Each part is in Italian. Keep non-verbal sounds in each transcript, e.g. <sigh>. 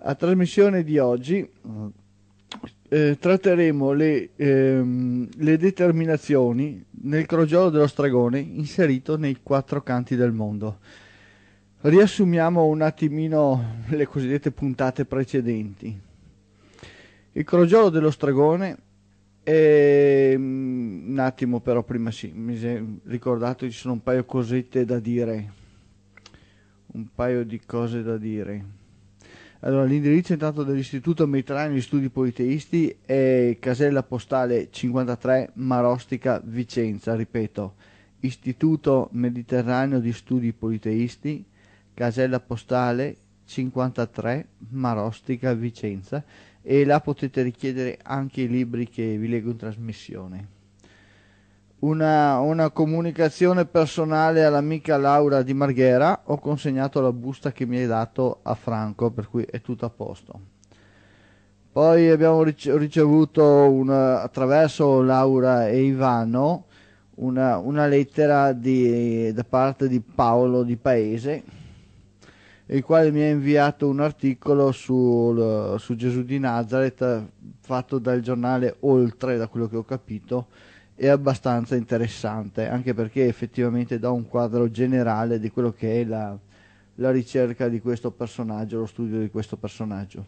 A trasmissione di oggi eh, tratteremo le, ehm, le determinazioni nel crogiolo dello stregone inserito nei quattro canti del mondo. Riassumiamo un attimino le cosiddette puntate precedenti. Il crogiolo dello stregone è... Mm, un attimo però prima sì, mi è ricordato ci sono un paio cosette da dire. Un paio di cose da dire. Allora, l'indirizzo intanto dell'Istituto Mediterraneo di Studi Politeisti è casella postale 53 Marostica Vicenza, ripeto, Istituto Mediterraneo di Studi Politeisti, casella postale 53 Marostica Vicenza e là potete richiedere anche i libri che vi leggo in trasmissione una, una, comunicazione personale all'amica Laura di Marghera, ho consegnato la busta che mi hai dato a Franco, per cui è tutto a posto. Poi abbiamo ricevuto un, attraverso Laura e Ivano una, una lettera di, da parte di Paolo di Paese, il quale mi ha inviato un articolo sul, su Gesù di Nazareth fatto dal giornale Oltre, da quello che ho capito, è abbastanza interessante, anche perché effettivamente dà un quadro generale di quello che è la, la ricerca di questo personaggio, lo studio di questo personaggio.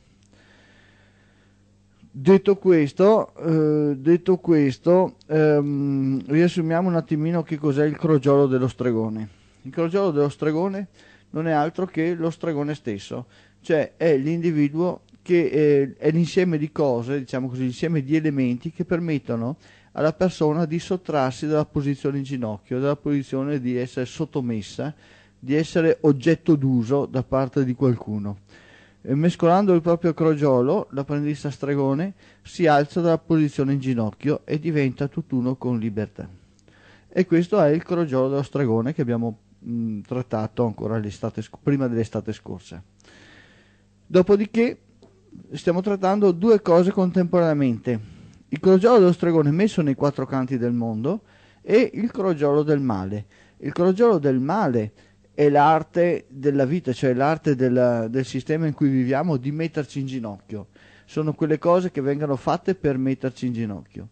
Detto questo, eh, detto questo ehm, riassumiamo un attimino che cos'è il crogiolo dello stregone. Il crogiolo dello stregone non è altro che lo stregone stesso, cioè è l'individuo che è, eh, è l'insieme di cose, diciamo così, l'insieme di elementi che permettono alla persona di sottrarsi dalla posizione in ginocchio, dalla posizione di essere sottomessa, di essere oggetto d'uso da parte di qualcuno. E mescolando il proprio crogiolo, l'apprendista stregone si alza dalla posizione in ginocchio e diventa tutt'uno con libertà. E questo è il crogiolo dello stregone che abbiamo mh, trattato ancora prima dell'estate scorsa. Dopodiché stiamo trattando due cose contemporaneamente il crogiolo dello stregone messo nei quattro canti del mondo e il crogiolo del male. Il crogiolo del male è l'arte della vita, cioè l'arte del, del sistema in cui viviamo di metterci in ginocchio. Sono quelle cose che vengono fatte per metterci in ginocchio.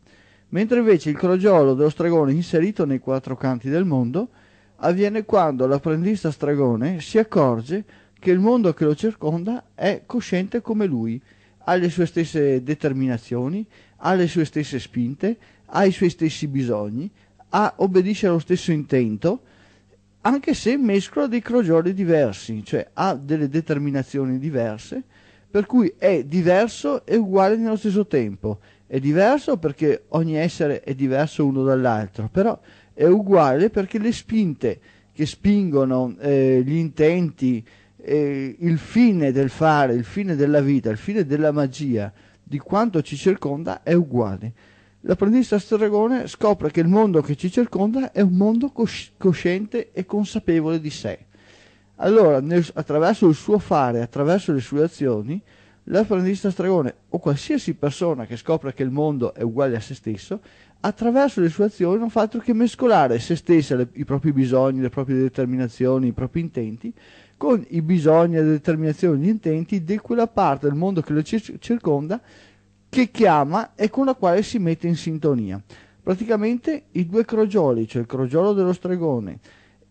Mentre invece il crogiolo dello stregone inserito nei quattro canti del mondo avviene quando l'apprendista stregone si accorge che il mondo che lo circonda è cosciente come lui, ha le sue stesse determinazioni, ha le sue stesse spinte, ha i suoi stessi bisogni, ha, obbedisce allo stesso intento, anche se mescola dei crogioli diversi, cioè ha delle determinazioni diverse, per cui è diverso e uguale nello stesso tempo. È diverso perché ogni essere è diverso uno dall'altro, però è uguale perché le spinte che spingono eh, gli intenti, eh, il fine del fare, il fine della vita, il fine della magia, di quanto ci circonda è uguale. L'apprendista stregone scopre che il mondo che ci circonda è un mondo cosci- cosciente e consapevole di sé. Allora, nel, attraverso il suo fare, attraverso le sue azioni, l'apprendista stregone o qualsiasi persona che scopre che il mondo è uguale a se stesso, attraverso le sue azioni non fa altro che mescolare se stessa, le, i propri bisogni, le proprie determinazioni, i propri intenti con i bisogni, le determinazioni, gli intenti di quella parte del mondo che lo circonda che chiama e con la quale si mette in sintonia. Praticamente i due crogioli, cioè il crogiolo dello stregone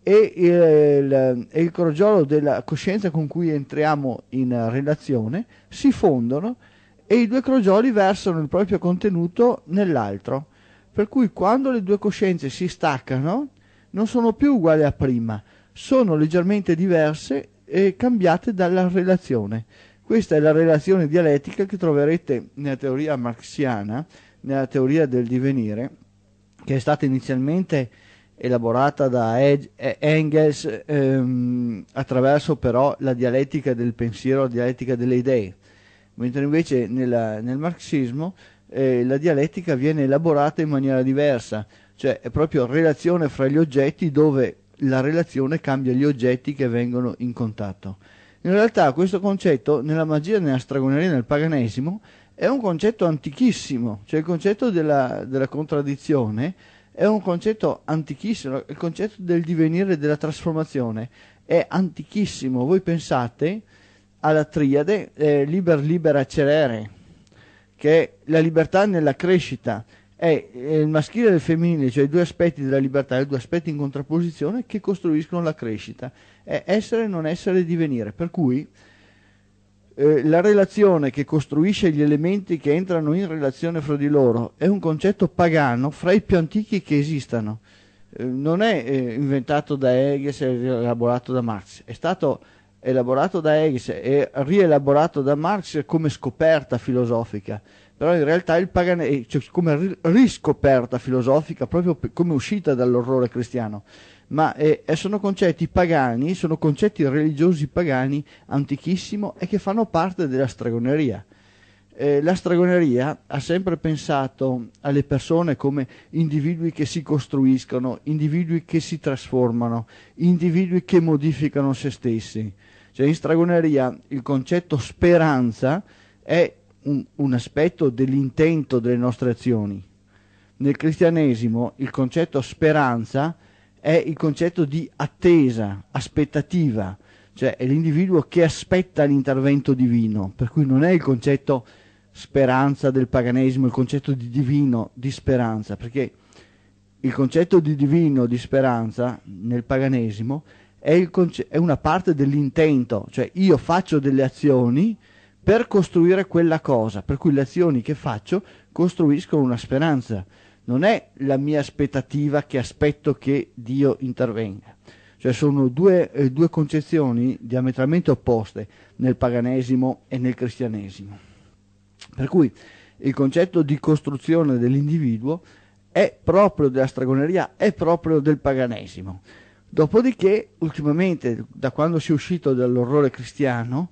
e il, e il crogiolo della coscienza con cui entriamo in relazione, si fondono e i due crogioli versano il proprio contenuto nell'altro. Per cui quando le due coscienze si staccano non sono più uguali a prima, sono leggermente diverse e cambiate dalla relazione. Questa è la relazione dialettica che troverete nella teoria marxiana, nella teoria del divenire, che è stata inizialmente elaborata da eh, Engels ehm, attraverso però la dialettica del pensiero, la dialettica delle idee, mentre invece nella, nel marxismo eh, la dialettica viene elaborata in maniera diversa, cioè è proprio relazione fra gli oggetti dove la relazione cambia gli oggetti che vengono in contatto. In realtà questo concetto nella magia, nella stragoneria, nel paganesimo è un concetto antichissimo, cioè il concetto della, della contraddizione è un concetto antichissimo, il concetto del divenire, della trasformazione è antichissimo. Voi pensate alla triade eh, liber libera cerere, che è la libertà nella crescita, è, il maschile e il femminile, cioè i due aspetti della libertà, i due aspetti in contrapposizione che costruiscono la crescita, è essere, non essere, e divenire. Per cui eh, la relazione che costruisce gli elementi che entrano in relazione fra di loro è un concetto pagano fra i più antichi che esistano. Eh, non è eh, inventato da Hegel e rielaborato da Marx, è stato elaborato da Hegel e rielaborato da Marx come scoperta filosofica però in realtà il paganesimo, eh, cioè, come riscoperta filosofica, proprio come uscita dall'orrore cristiano, ma eh, eh, sono concetti pagani, sono concetti religiosi pagani antichissimo e che fanno parte della stregoneria. Eh, la stregoneria ha sempre pensato alle persone come individui che si costruiscono, individui che si trasformano, individui che modificano se stessi. Cioè in stregoneria il concetto speranza è un, un aspetto dell'intento delle nostre azioni. Nel cristianesimo il concetto speranza è il concetto di attesa, aspettativa, cioè è l'individuo che aspetta l'intervento divino, per cui non è il concetto speranza del paganesimo, il concetto di divino, di speranza, perché il concetto di divino, di speranza nel paganesimo è, conce- è una parte dell'intento, cioè io faccio delle azioni per costruire quella cosa, per cui le azioni che faccio costruiscono una speranza. Non è la mia aspettativa che aspetto che Dio intervenga. Cioè sono due, eh, due concezioni diametralmente opposte nel paganesimo e nel cristianesimo. Per cui il concetto di costruzione dell'individuo è proprio della stregoneria, è proprio del paganesimo. Dopodiché, ultimamente, da quando si è uscito dall'orrore cristiano,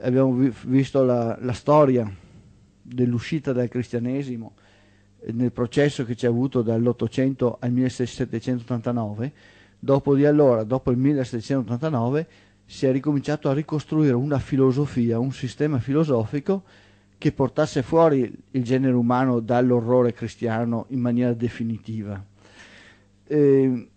abbiamo vi visto la, la storia dell'uscita dal cristianesimo eh, nel processo che c'è avuto dall'800 al 1789, dopo di allora, dopo il 1789, si è ricominciato a ricostruire una filosofia, un sistema filosofico che portasse fuori il genere umano dall'orrore cristiano in maniera definitiva. E ehm,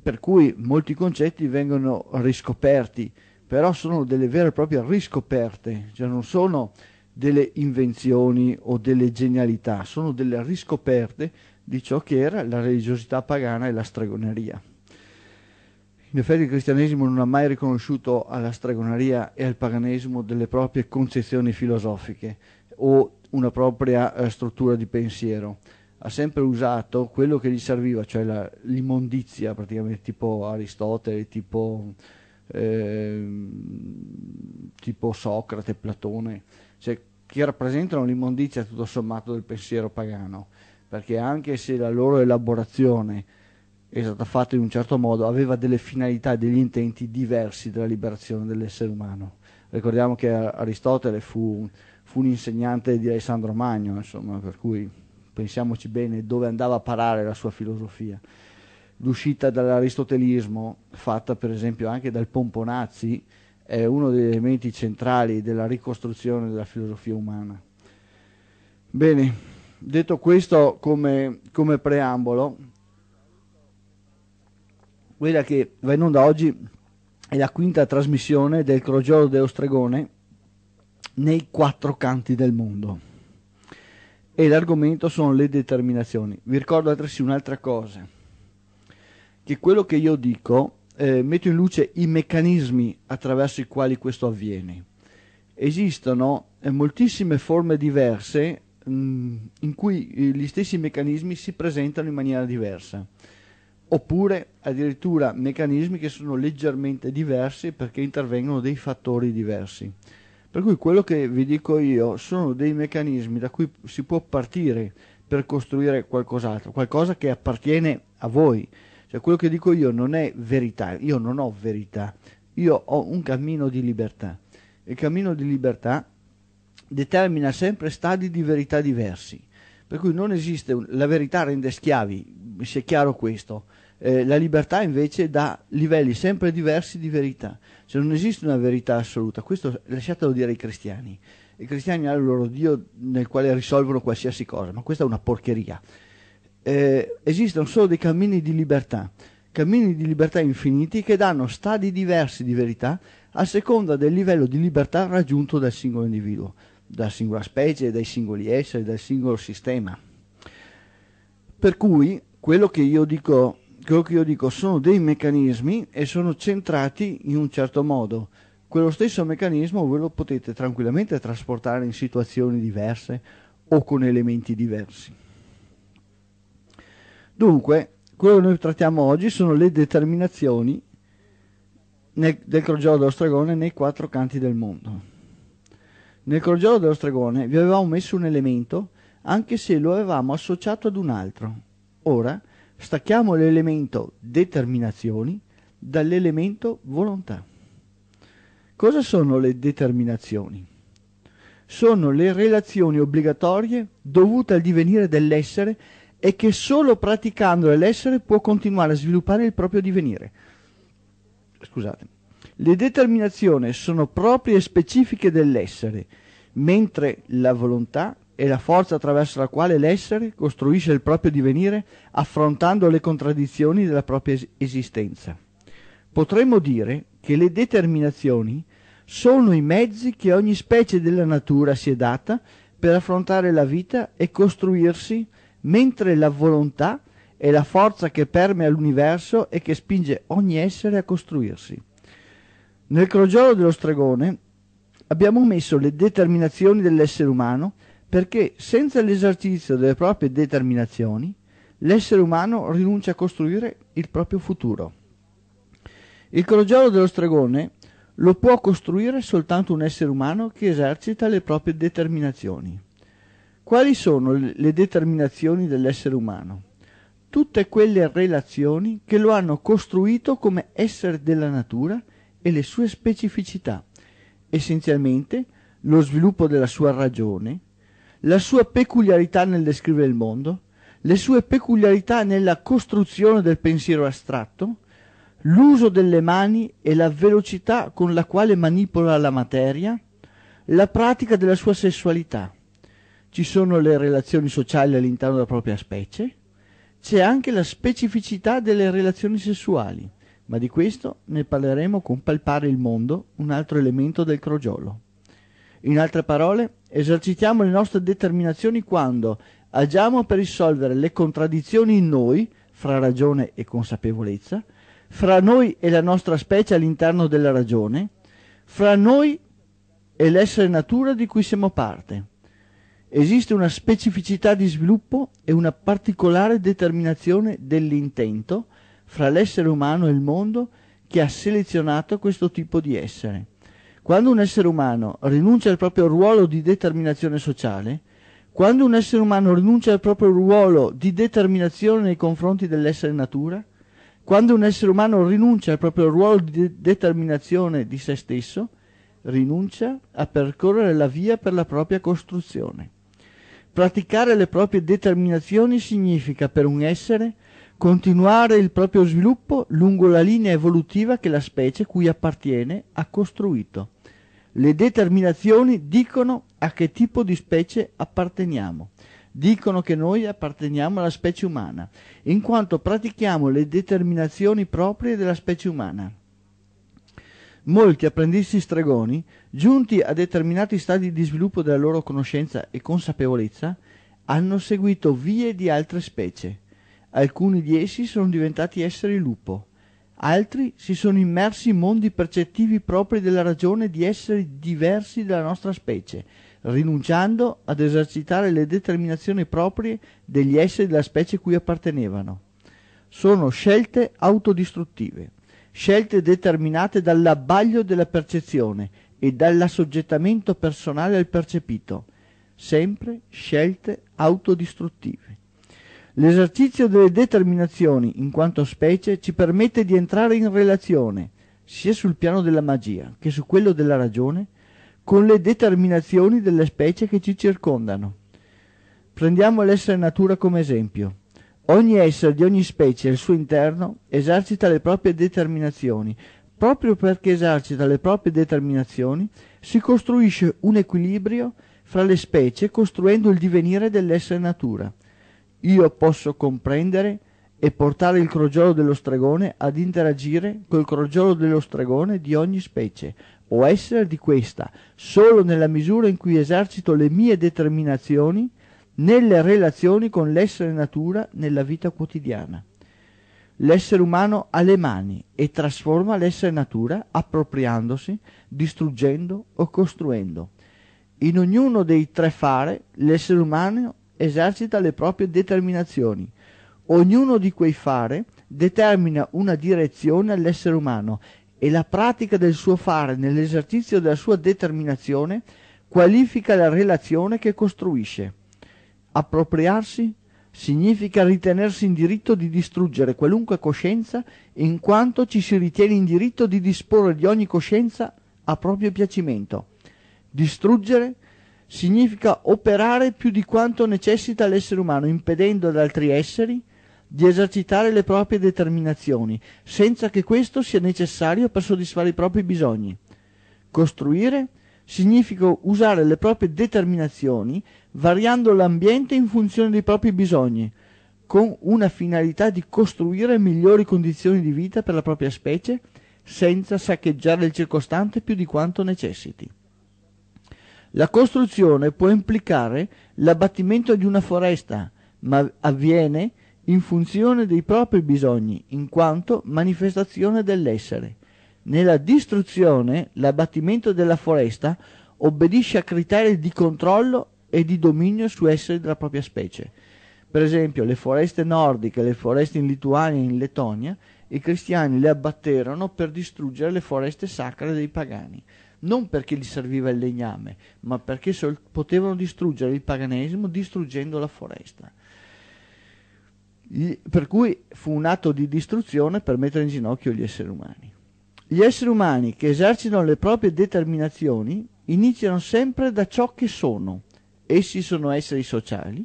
per cui molti concetti vengono riscoperti, però sono delle vere e proprie riscoperte, cioè non sono delle invenzioni o delle genialità, sono delle riscoperte di ciò che era la religiosità pagana e la stregoneria. In effetti il cristianesimo non ha mai riconosciuto alla stregoneria e al paganesimo delle proprie concezioni filosofiche o una propria eh, struttura di pensiero. Ha sempre usato quello che gli serviva, cioè la, l'immondizia praticamente tipo Aristotele, tipo eh, tipo Socrate, Platone, cioè, che rappresentano l'immondizia tutto sommato del pensiero pagano, perché anche se la loro elaborazione è stata fatta in un certo modo, aveva delle finalità e degli intenti diversi della liberazione dell'essere umano. Ricordiamo che Aristotele fu, fu un insegnante di Alessandro Magno, insomma, per cui pensiamoci bene dove andava a parare la sua filosofia l'uscita dall'aristotelismo, fatta per esempio anche dal Pomponazzi, è uno degli elementi centrali della ricostruzione della filosofia umana. Bene, detto questo come, come preambolo, quella che va in onda oggi è la quinta trasmissione del Crogiolo dello Stregone nei quattro canti del mondo e l'argomento sono le determinazioni. Vi ricordo altresì un'altra cosa che quello che io dico eh, metto in luce i meccanismi attraverso i quali questo avviene. Esistono eh, moltissime forme diverse mh, mm, in cui eh, gli stessi meccanismi si presentano in maniera diversa, oppure addirittura meccanismi che sono leggermente diversi perché intervengono dei fattori diversi. Per cui quello che vi dico io sono dei meccanismi da cui si può partire per costruire qualcos'altro, qualcosa che appartiene a voi, cioè quello che dico io non è verità, io non ho verità, io ho un cammino di libertà. Il cammino di libertà determina sempre stadi di verità diversi. Per cui non esiste, un... la verità rende schiavi, è chiaro questo. Eh, la libertà invece dà livelli sempre diversi di verità, cioè non esiste una verità assoluta, questo lasciatelo dire ai cristiani. I cristiani hanno il loro Dio nel quale risolvono qualsiasi cosa, ma questa è una porcheria eh, esistono solo dei cammini di libertà, cammini di libertà infiniti che danno stadi diversi di verità a seconda del livello di libertà raggiunto dal singolo individuo, dalla singola specie, dai singoli esseri, dal singolo sistema. Per cui quello che io dico, quello che io dico sono dei meccanismi e sono centrati in un certo modo. Quello stesso meccanismo voi lo potete tranquillamente trasportare in situazioni diverse o con elementi diversi. Dunque, quello che noi trattiamo oggi sono le determinazioni nel, del crogiolo dello stregone nei quattro canti del mondo. Nel crogiolo dello stregone vi avevamo messo un elemento anche se lo avevamo associato ad un altro. Ora stacchiamo l'elemento determinazioni dall'elemento volontà. Cosa sono le determinazioni? Sono le relazioni obbligatorie dovute al divenire dell'essere e che solo praticandole l'essere può continuare a sviluppare il proprio divenire. Scusate. Le determinazioni sono proprie e specifiche dell'essere, mentre la volontà è la forza attraverso la quale l'essere costruisce il proprio divenire affrontando le contraddizioni della propria es- esistenza. Potremmo dire che le determinazioni sono i mezzi che ogni specie della natura si è data per affrontare la vita e costruirsi mentre la volontà è la forza che permea l'universo e che spinge ogni essere a costruirsi. Nel crogiolo dello stregone abbiamo messo le determinazioni dell'essere umano perché senza l'esercizio delle proprie determinazioni l'essere umano rinuncia a costruire il proprio futuro. Il crogiolo dello stregone lo può costruire soltanto un essere umano che esercita le proprie determinazioni. Quali sono le determinazioni dell'essere umano? Tutte quelle relazioni che lo hanno costruito come essere della natura e le sue specificità, essenzialmente lo sviluppo della sua ragione, la sua peculiarità nel descrivere il mondo, le sue peculiarità nella costruzione del pensiero astratto, l'uso delle mani e la velocità con la quale manipola la materia, la pratica della sua sessualità ci sono le relazioni sociali all'interno della propria specie, c'è anche la specificità delle relazioni sessuali, ma di questo ne parleremo con Palpare il mondo, un altro elemento del crogiolo. In altre parole, esercitiamo le nostre determinazioni quando agiamo per risolvere le contraddizioni in noi, fra ragione e consapevolezza, fra noi e la nostra specie all'interno della ragione, fra noi e l'essere natura di cui siamo parte esiste una specificità di sviluppo e una particolare determinazione dell'intento fra l'essere umano e il mondo che ha selezionato questo tipo di essere. Quando un essere umano rinuncia al proprio ruolo di determinazione sociale, quando un essere umano rinuncia al proprio ruolo di determinazione nei confronti dell'essere natura, quando un essere umano rinuncia al proprio ruolo di determinazione di se stesso, rinuncia a percorrere la via per la propria costruzione. Praticare le proprie determinazioni significa per un essere continuare il proprio sviluppo lungo la linea evolutiva che la specie cui appartiene ha costruito. Le determinazioni dicono a che tipo di specie apparteniamo. Dicono che noi apparteniamo alla specie umana, in quanto pratichiamo le determinazioni proprie della specie umana molti apprendisti stregoni, giunti a determinati stadi di sviluppo della loro conoscenza e consapevolezza, hanno seguito vie di altre specie. Alcuni di essi sono diventati esseri lupo, altri si sono immersi in mondi percettivi propri della ragione di esseri diversi dalla nostra specie, rinunciando ad esercitare le determinazioni proprie degli esseri della specie cui appartenevano. Sono scelte autodistruttive scelte determinate dall'abbaglio della percezione e dall'assoggettamento personale al percepito, sempre scelte autodistruttive. L'esercizio delle determinazioni, in quanto specie, ci permette di entrare in relazione, sia sul piano della magia che su quello della ragione, con le determinazioni delle specie che ci circondano. Prendiamo l'essere natura come esempio. Ogni essere di ogni specie al suo interno esercita le proprie determinazioni. Proprio perché esercita le proprie determinazioni, si costruisce un equilibrio fra le specie costruendo il divenire dell'essere natura. Io posso comprendere e portare il crogiolo dello stregone ad interagire col crogiolo dello stregone di ogni specie, o essere di questa, solo nella misura in cui esercito le mie determinazioni nelle relazioni con l'essere natura nella vita quotidiana. L'essere umano ha le mani e trasforma l'essere natura appropriandosi, distruggendo o costruendo. In ognuno dei tre fare l'essere umano esercita le proprie determinazioni. Ognuno di quei fare determina una direzione all'essere umano e la pratica del suo fare nell'esercizio della sua determinazione qualifica la relazione che costruisce. Appropriarsi significa ritenersi in diritto di distruggere qualunque coscienza in quanto ci si ritiene in diritto di disporre di ogni coscienza a proprio piacimento. Distruggere significa operare più di quanto necessita l'essere umano, impedendo ad altri esseri di esercitare le proprie determinazioni, senza che questo sia necessario per soddisfare i propri bisogni. Costruire significa usare le proprie determinazioni variando l'ambiente in funzione dei propri bisogni, con una finalità di costruire migliori condizioni di vita per la propria specie, senza saccheggiare il circostante più di quanto necessiti. La costruzione può implicare l'abbattimento di una foresta, ma avviene in funzione dei propri bisogni, in quanto manifestazione dell'essere nella distruzione, l'abbattimento della foresta obbedisce a criteri di controllo e di dominio su esseri della propria specie. Per esempio, le foreste nordiche, le foreste in Lituania e in Lettonia, i cristiani le abbatterono per distruggere le foreste sacre dei pagani, non perché gli serviva il legname, ma perché sol- potevano distruggere il paganesimo distruggendo la foresta. per cui fu un atto di distruzione per mettere in ginocchio gli esseri umani. Gli esseri umani che esercitano le proprie determinazioni iniziano sempre da ciò che sono. Essi sono esseri sociali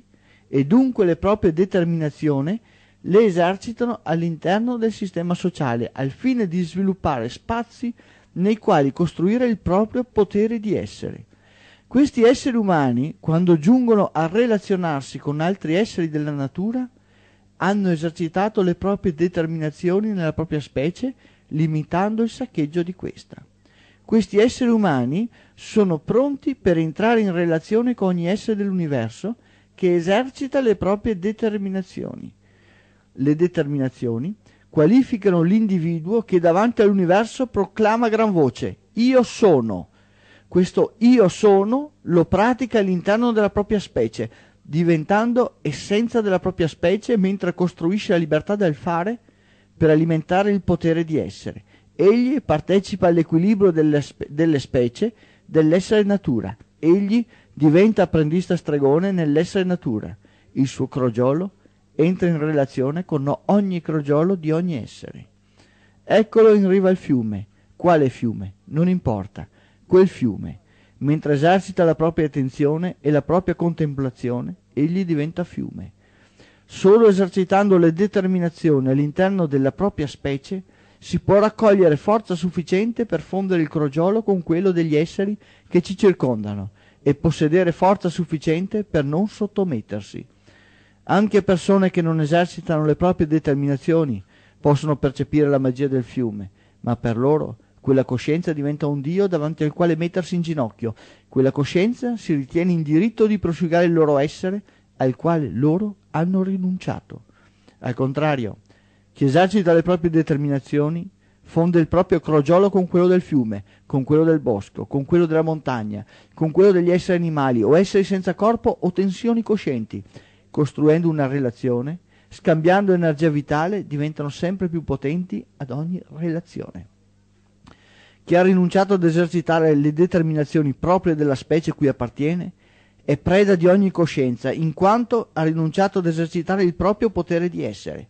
e dunque le proprie determinazioni le esercitano all'interno del sistema sociale al fine di sviluppare spazi nei quali costruire il proprio potere di essere. Questi esseri umani, quando giungono a relazionarsi con altri esseri della natura, hanno esercitato le proprie determinazioni nella propria specie limitando il saccheggio di questa. Questi esseri umani sono pronti per entrare in relazione con ogni essere dell'universo che esercita le proprie determinazioni. Le determinazioni qualificano l'individuo che davanti all'universo proclama a gran voce io sono. Questo io sono lo pratica all'interno della propria specie, diventando essenza della propria specie mentre costruisce la libertà del fare per alimentare il potere di essere. Egli partecipa all'equilibrio delle, spe- delle specie, dell'essere natura. Egli diventa apprendista stregone nell'essere natura. Il suo crogiolo entra in relazione con ogni crogiolo di ogni essere. Eccolo in riva al fiume. Quale fiume? Non importa. Quel fiume. Mentre esercita la propria attenzione e la propria contemplazione, egli diventa fiume. Solo esercitando le determinazioni all'interno della propria specie si può raccogliere forza sufficiente per fondere il crogiolo con quello degli esseri che ci circondano e possedere forza sufficiente per non sottomettersi. Anche persone che non esercitano le proprie determinazioni possono percepire la magia del fiume, ma per loro quella coscienza diventa un dio davanti al quale mettersi in ginocchio, quella coscienza si ritiene in diritto di prosciugare il loro essere al quale loro hanno rinunciato. Al contrario, chi esercita le proprie determinazioni fonde il proprio crogiolo con quello del fiume, con quello del bosco, con quello della montagna, con quello degli esseri animali o esseri senza corpo o tensioni coscienti, costruendo una relazione, scambiando energia vitale, diventano sempre più potenti ad ogni relazione. Chi ha rinunciato ad esercitare le determinazioni proprie della specie a cui appartiene, è preda di ogni coscienza, in quanto ha rinunciato ad esercitare il proprio potere di essere.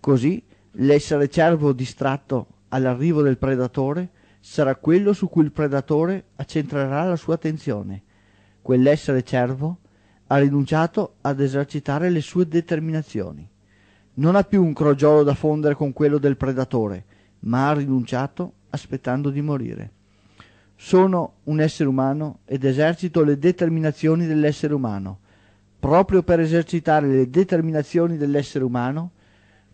Così l'essere cervo distratto all'arrivo del predatore sarà quello su cui il predatore accentrerà la sua attenzione. Quell'essere cervo ha rinunciato ad esercitare le sue determinazioni. Non ha più un crogiolo da fondere con quello del predatore, ma ha rinunciato aspettando di morire sono un essere umano ed esercito le determinazioni dell'essere umano. Proprio per esercitare le determinazioni dell'essere umano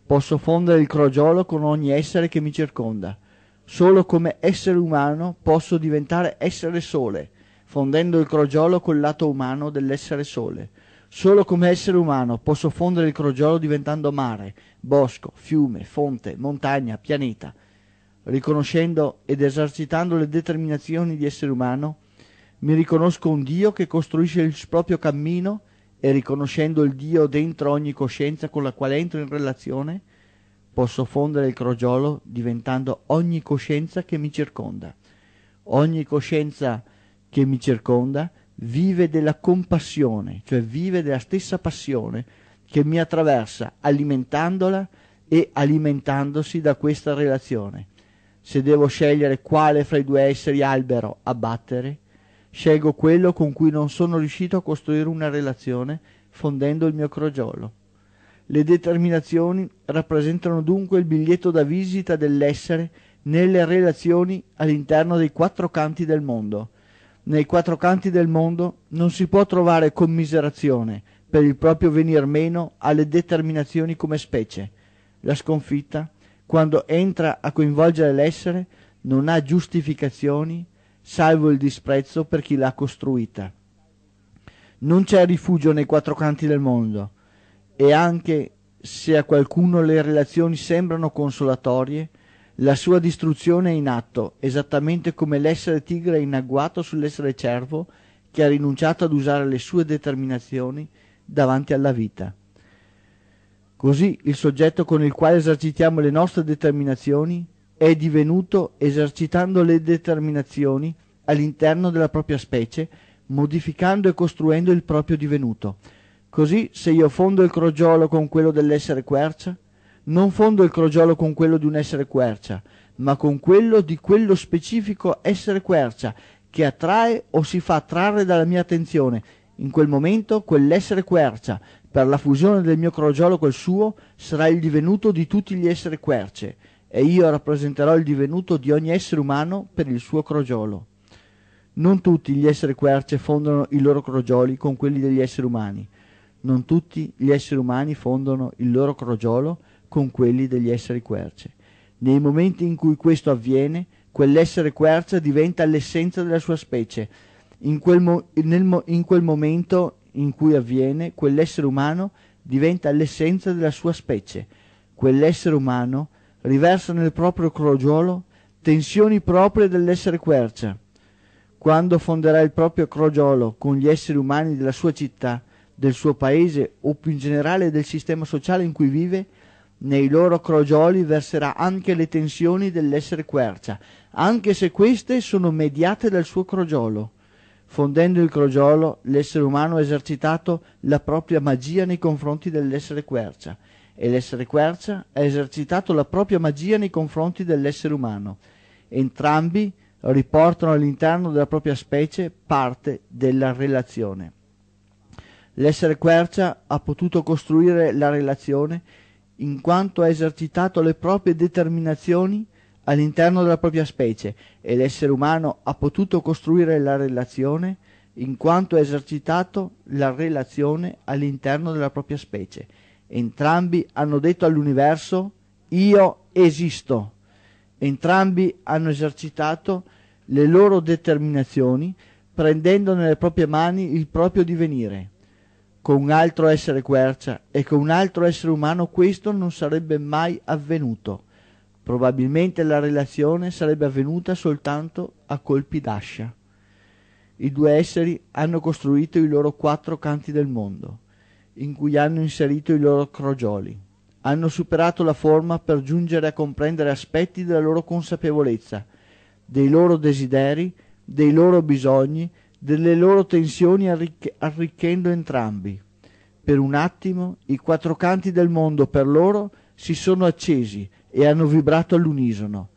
posso fondere il crogiolo con ogni essere che mi circonda. Solo come essere umano posso diventare essere sole, fondendo il crogiolo col lato umano dell'essere sole. Solo come essere umano posso fondere il crogiolo diventando mare, bosco, fiume, fonte, montagna, pianeta riconoscendo ed esercitando le determinazioni di essere umano, mi riconosco un Dio che costruisce il proprio cammino e riconoscendo il Dio dentro ogni coscienza con la quale entro in relazione, posso fondere il crogiolo diventando ogni coscienza che mi circonda. Ogni coscienza che mi circonda vive della compassione, cioè vive della stessa passione che mi attraversa, alimentandola e alimentandosi da questa relazione. Se devo scegliere quale fra i due esseri albero abbattere, scelgo quello con cui non sono riuscito a costruire una relazione fondendo il mio crogiolo. Le determinazioni rappresentano dunque il biglietto da visita dell'essere nelle relazioni all'interno dei quattro canti del mondo. Nei quattro canti del mondo non si può trovare commiserazione per il proprio venir meno alle determinazioni come specie. La sconfitta quando entra a coinvolgere l'essere, non ha giustificazioni, salvo il disprezzo per chi l'ha costruita. Non c'è rifugio nei quattro canti del mondo, e anche se a qualcuno le relazioni sembrano consolatorie, la sua distruzione è in atto, esattamente come l'essere tigre è in agguato sull'essere cervo che ha rinunciato ad usare le sue determinazioni davanti alla vita. Così il soggetto con il quale esercitiamo le nostre determinazioni è divenuto, esercitando le determinazioni all'interno della propria specie, modificando e costruendo il proprio divenuto. Così se io fondo il crogiolo con quello dell'essere quercia, non fondo il crogiolo con quello di un essere quercia, ma con quello di quello specifico essere quercia che attrae o si fa attrarre dalla mia attenzione in quel momento quell'essere quercia per la fusione del mio crogiolo col suo sarà il divenuto di tutti gli esseri querce e io rappresenterò il divenuto di ogni essere umano per il suo crogiolo. Non tutti gli esseri querce fondono i loro crogioli con quelli degli esseri umani. Non tutti gli esseri umani fondono il loro crogiolo con quelli degli esseri querce. Nei momenti in cui questo avviene, quell'essere querce diventa l'essenza della sua specie. In quel, mo- nel mo- in quel momento in cui avviene, quell'essere umano diventa l'essenza della sua specie. Quell'essere umano riversa nel proprio crogiolo tensioni proprie dell'essere quercia. Quando fonderà il proprio crogiolo con gli esseri umani della sua città, del suo paese o più in generale del sistema sociale in cui vive, nei loro crogioli verserà anche le tensioni dell'essere quercia, anche se queste sono mediate dal suo crogiolo fondendo il crogiolo l'essere umano ha esercitato la propria magia nei confronti dell'essere quercia e l'essere quercia ha esercitato la propria magia nei confronti dell'essere umano entrambi riportano all'interno della propria specie parte della relazione l'essere quercia ha potuto costruire la relazione in quanto ha esercitato le proprie determinazioni all'interno della propria specie e l'essere umano ha potuto costruire la relazione in quanto ha esercitato la relazione all'interno della propria specie. Entrambi hanno detto all'universo io esisto. Entrambi hanno esercitato le loro determinazioni prendendo nelle proprie mani il proprio divenire. Con un altro essere quercia e con un altro essere umano questo non sarebbe mai avvenuto. Probabilmente la relazione sarebbe avvenuta soltanto a colpi d'ascia. I due esseri hanno costruito i loro quattro canti del mondo, in cui hanno inserito i loro crogioli. Hanno superato la forma per giungere a comprendere aspetti della loro consapevolezza, dei loro desideri, dei loro bisogni, delle loro tensioni arricch- arricchendo entrambi. Per un attimo i quattro canti del mondo per loro si sono accesi e hanno vibrato all'unisono.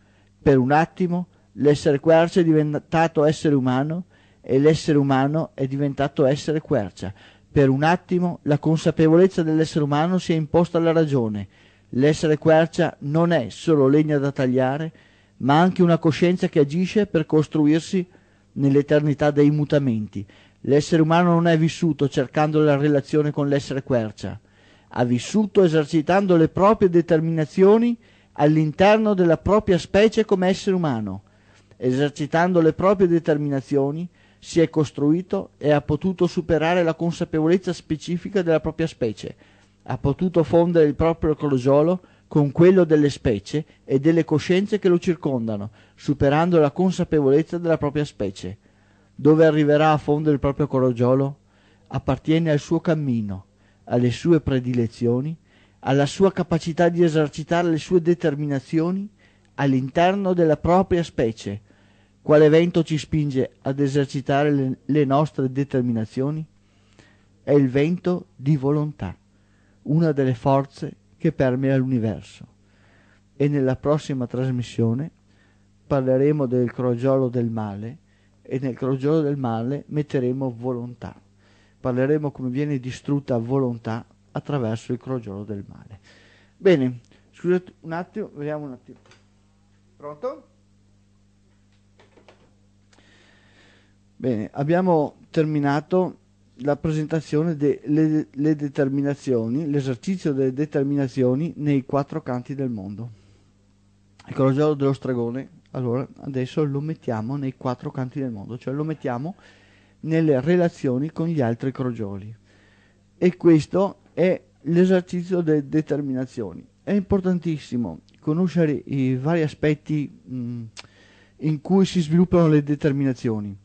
Per un attimo l'essere quercia è diventato essere umano e l'essere umano è diventato essere quercia. Per un attimo la consapevolezza dell'essere umano si è imposta alla ragione. L'essere quercia non è solo legna da tagliare, ma anche una coscienza che agisce per costruirsi nell'eternità dei mutamenti. L'essere umano non è vissuto cercando la relazione con l'essere quercia, ha vissuto esercitando le proprie determinazioni all'interno della propria specie come essere umano. Esercitando le proprie determinazioni, si è costruito e ha potuto superare la consapevolezza specifica della propria specie, ha potuto fondere il proprio crogiolo con quello delle specie e delle coscienze che lo circondano, superando la consapevolezza della propria specie. Dove arriverà a fondere il proprio crogiolo? Appartiene al suo cammino, alle sue predilezioni, alla sua capacità di esercitare le sue determinazioni all'interno della propria specie. Quale vento ci spinge ad esercitare le, le nostre determinazioni? È il vento di volontà, una delle forze che permea l'universo. E nella prossima trasmissione parleremo del crogiolo del male e nel crogiolo del male metteremo volontà. Parleremo come viene distrutta volontà attraverso il crogiolo del male. Bene, scusate un attimo, vediamo un attimo. Pronto? Bene, abbiamo terminato la presentazione delle le determinazioni, l'esercizio delle determinazioni nei quattro canti del mondo. Il crogiolo dello stregone, allora adesso lo mettiamo nei quattro canti del mondo, cioè lo mettiamo nelle relazioni con gli altri crogioli. E questo è l'esercizio delle determinazioni. È importantissimo conoscere i vari aspetti mh, mm, in cui si sviluppano le determinazioni.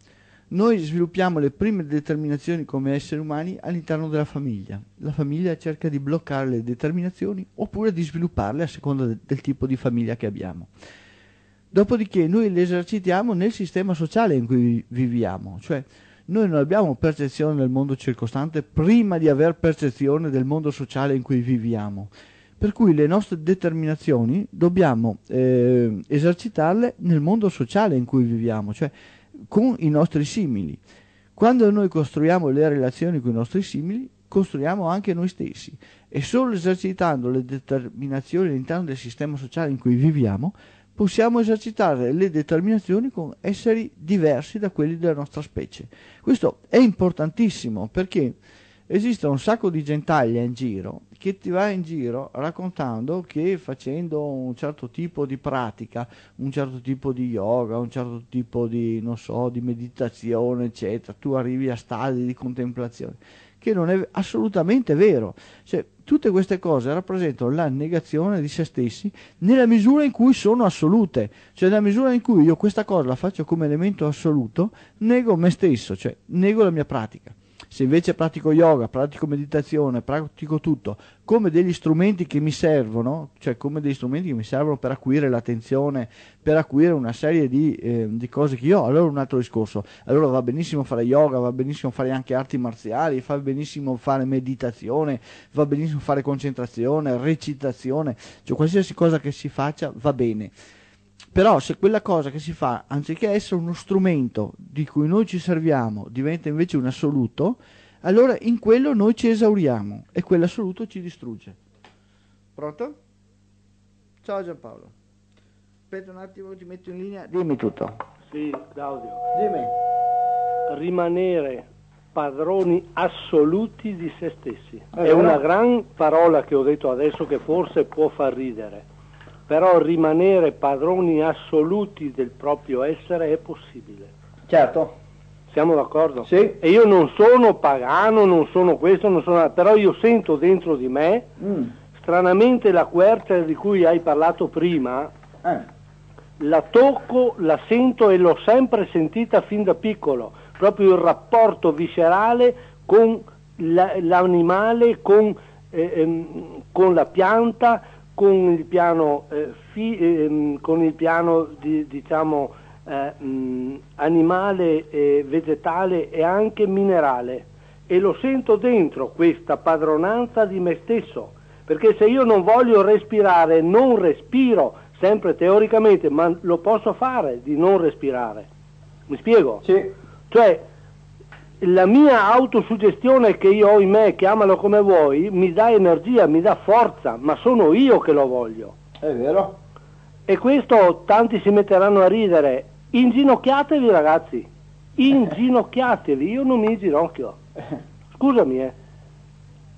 Noi sviluppiamo le prime determinazioni come esseri umani all'interno della famiglia. La famiglia cerca di bloccare le determinazioni oppure di svilupparle a seconda de del tipo di famiglia che abbiamo. Dopodiché noi le esercitiamo nel sistema sociale in cui viviamo, cioè noi non abbiamo percezione del mondo circostante prima di aver percezione del mondo sociale in cui viviamo. Per cui le nostre determinazioni dobbiamo eh, esercitarle nel mondo sociale in cui viviamo, cioè con i nostri simili. Quando noi costruiamo le relazioni con i nostri simili, costruiamo anche noi stessi e solo esercitando le determinazioni all'interno del sistema sociale in cui viviamo possiamo esercitare le determinazioni con esseri diversi da quelli della nostra specie. Questo è importantissimo perché esiste un sacco di gentaglia in giro che ti va in giro raccontando che facendo un certo tipo di pratica, un certo tipo di yoga, un certo tipo di, non so, di meditazione, eccetera, tu arrivi a stadi di contemplazione, che non è assolutamente vero. Cioè, Tutte queste cose rappresentano la negazione di se stessi nella misura in cui sono assolute, cioè nella misura in cui io questa cosa la faccio come elemento assoluto, nego me stesso, cioè nego la mia pratica. Se invece pratico yoga, pratico meditazione, pratico tutto come degli strumenti che mi servono, cioè come degli strumenti che mi servono per acuire l'attenzione, per acuire una serie di, eh, di cose che io ho, allora un altro discorso. Allora va benissimo fare yoga, va benissimo fare anche arti marziali, va benissimo fare meditazione, va benissimo fare concentrazione, recitazione, cioè qualsiasi cosa che si faccia va bene però se quella cosa che si fa, anziché essere uno strumento di cui noi ci serviamo, diventa invece un assoluto, allora in quello noi ci esauriamo e quell'assoluto ci distrugge. Pronto? Ciao Giampaolo. Aspetta un attimo, ti metto in linea. Dimmi tutto. Sì, Claudio. Dimmi. Rimanere padroni assoluti di se stessi. È, eh, è una gran parola che ho detto adesso che forse può far ridere però rimanere padroni assoluti del proprio essere è possibile. Certo. Siamo d'accordo? Sì. E io non sono pagano, non sono questo, non sono... però io sento dentro di me, mm. stranamente la quercia di cui hai parlato prima, eh. la tocco, la sento e l'ho sempre sentita fin da piccolo, proprio il rapporto viscerale con l'animale, con, eh, ehm, con la pianta, con il piano, eh, fi, ehm, con il piano di, diciamo, eh, animale, eh, vegetale e anche minerale. E lo sento dentro questa padronanza di me stesso, perché se io non voglio respirare, non respiro, sempre teoricamente, ma lo posso fare di non respirare. Mi spiego? Sì. Cioè, la mia autosuggestione che io ho in me, chiamalo come vuoi, mi dà energia, mi dà forza, ma sono io che lo voglio. È vero. E questo tanti si metteranno a ridere. Inginocchiatevi ragazzi, inginocchiatevi, io non mi inginocchio. Scusami, eh.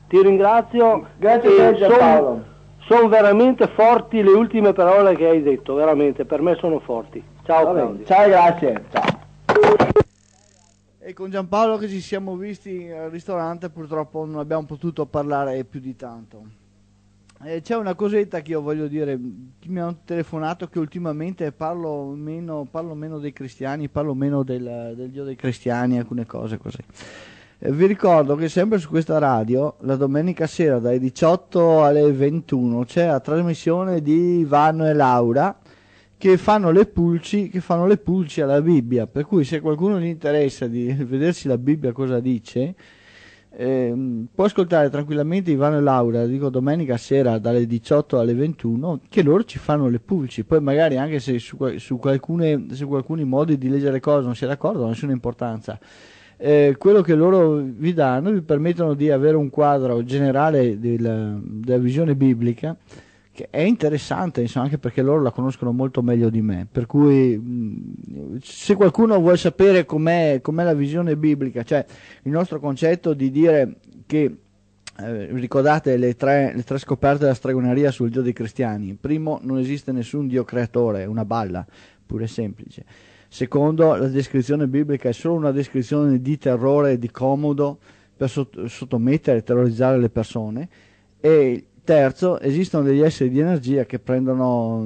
Ti ringrazio. Grazie Sergio son, Paolo. Sono veramente forti le ultime parole che hai detto, veramente, per me sono forti. Ciao Ciao, grazie. Ciao e con Giampaolo che ci siamo visti al ristorante purtroppo non abbiamo potuto parlare più di tanto. c'è una cosetta che io voglio dire, chi mi ha telefonato che ultimamente parlo meno, parlo meno dei cristiani, parlo meno del, del, Dio dei cristiani, alcune cose così. vi ricordo che sempre su questa radio, la domenica sera dalle 18 alle 21, c'è la trasmissione di Ivano e Laura che fanno le pulci, che fanno le pulci alla Bibbia. Per cui se qualcuno gli interessa di <laughs> vedersi la Bibbia cosa dice, eh, può ascoltare tranquillamente Ivano e Laura, dico domenica sera dalle 18 alle 21, che loro ci fanno le pulci. Poi magari anche se su, su, alcune, su alcuni modi di leggere cose non si è d'accordo, non ha nessuna importanza. Eh, quello che loro vi danno vi permettono di avere un quadro generale del, della visione biblica che è interessante insomma, anche perché loro la conoscono molto meglio di me. Per cui mm, se qualcuno vuole sapere com'è, com'è la visione biblica, cioè il nostro concetto di dire che eh, ricordate le tre, le tre, scoperte della stregoneria sul Dio dei cristiani. Primo, non esiste nessun Dio creatore, è una balla, pure semplice. Secondo, la descrizione biblica è solo una descrizione di terrore e di comodo per sottomettere e terrorizzare le persone. E Terzo, esistono degli esseri di energia che prendono,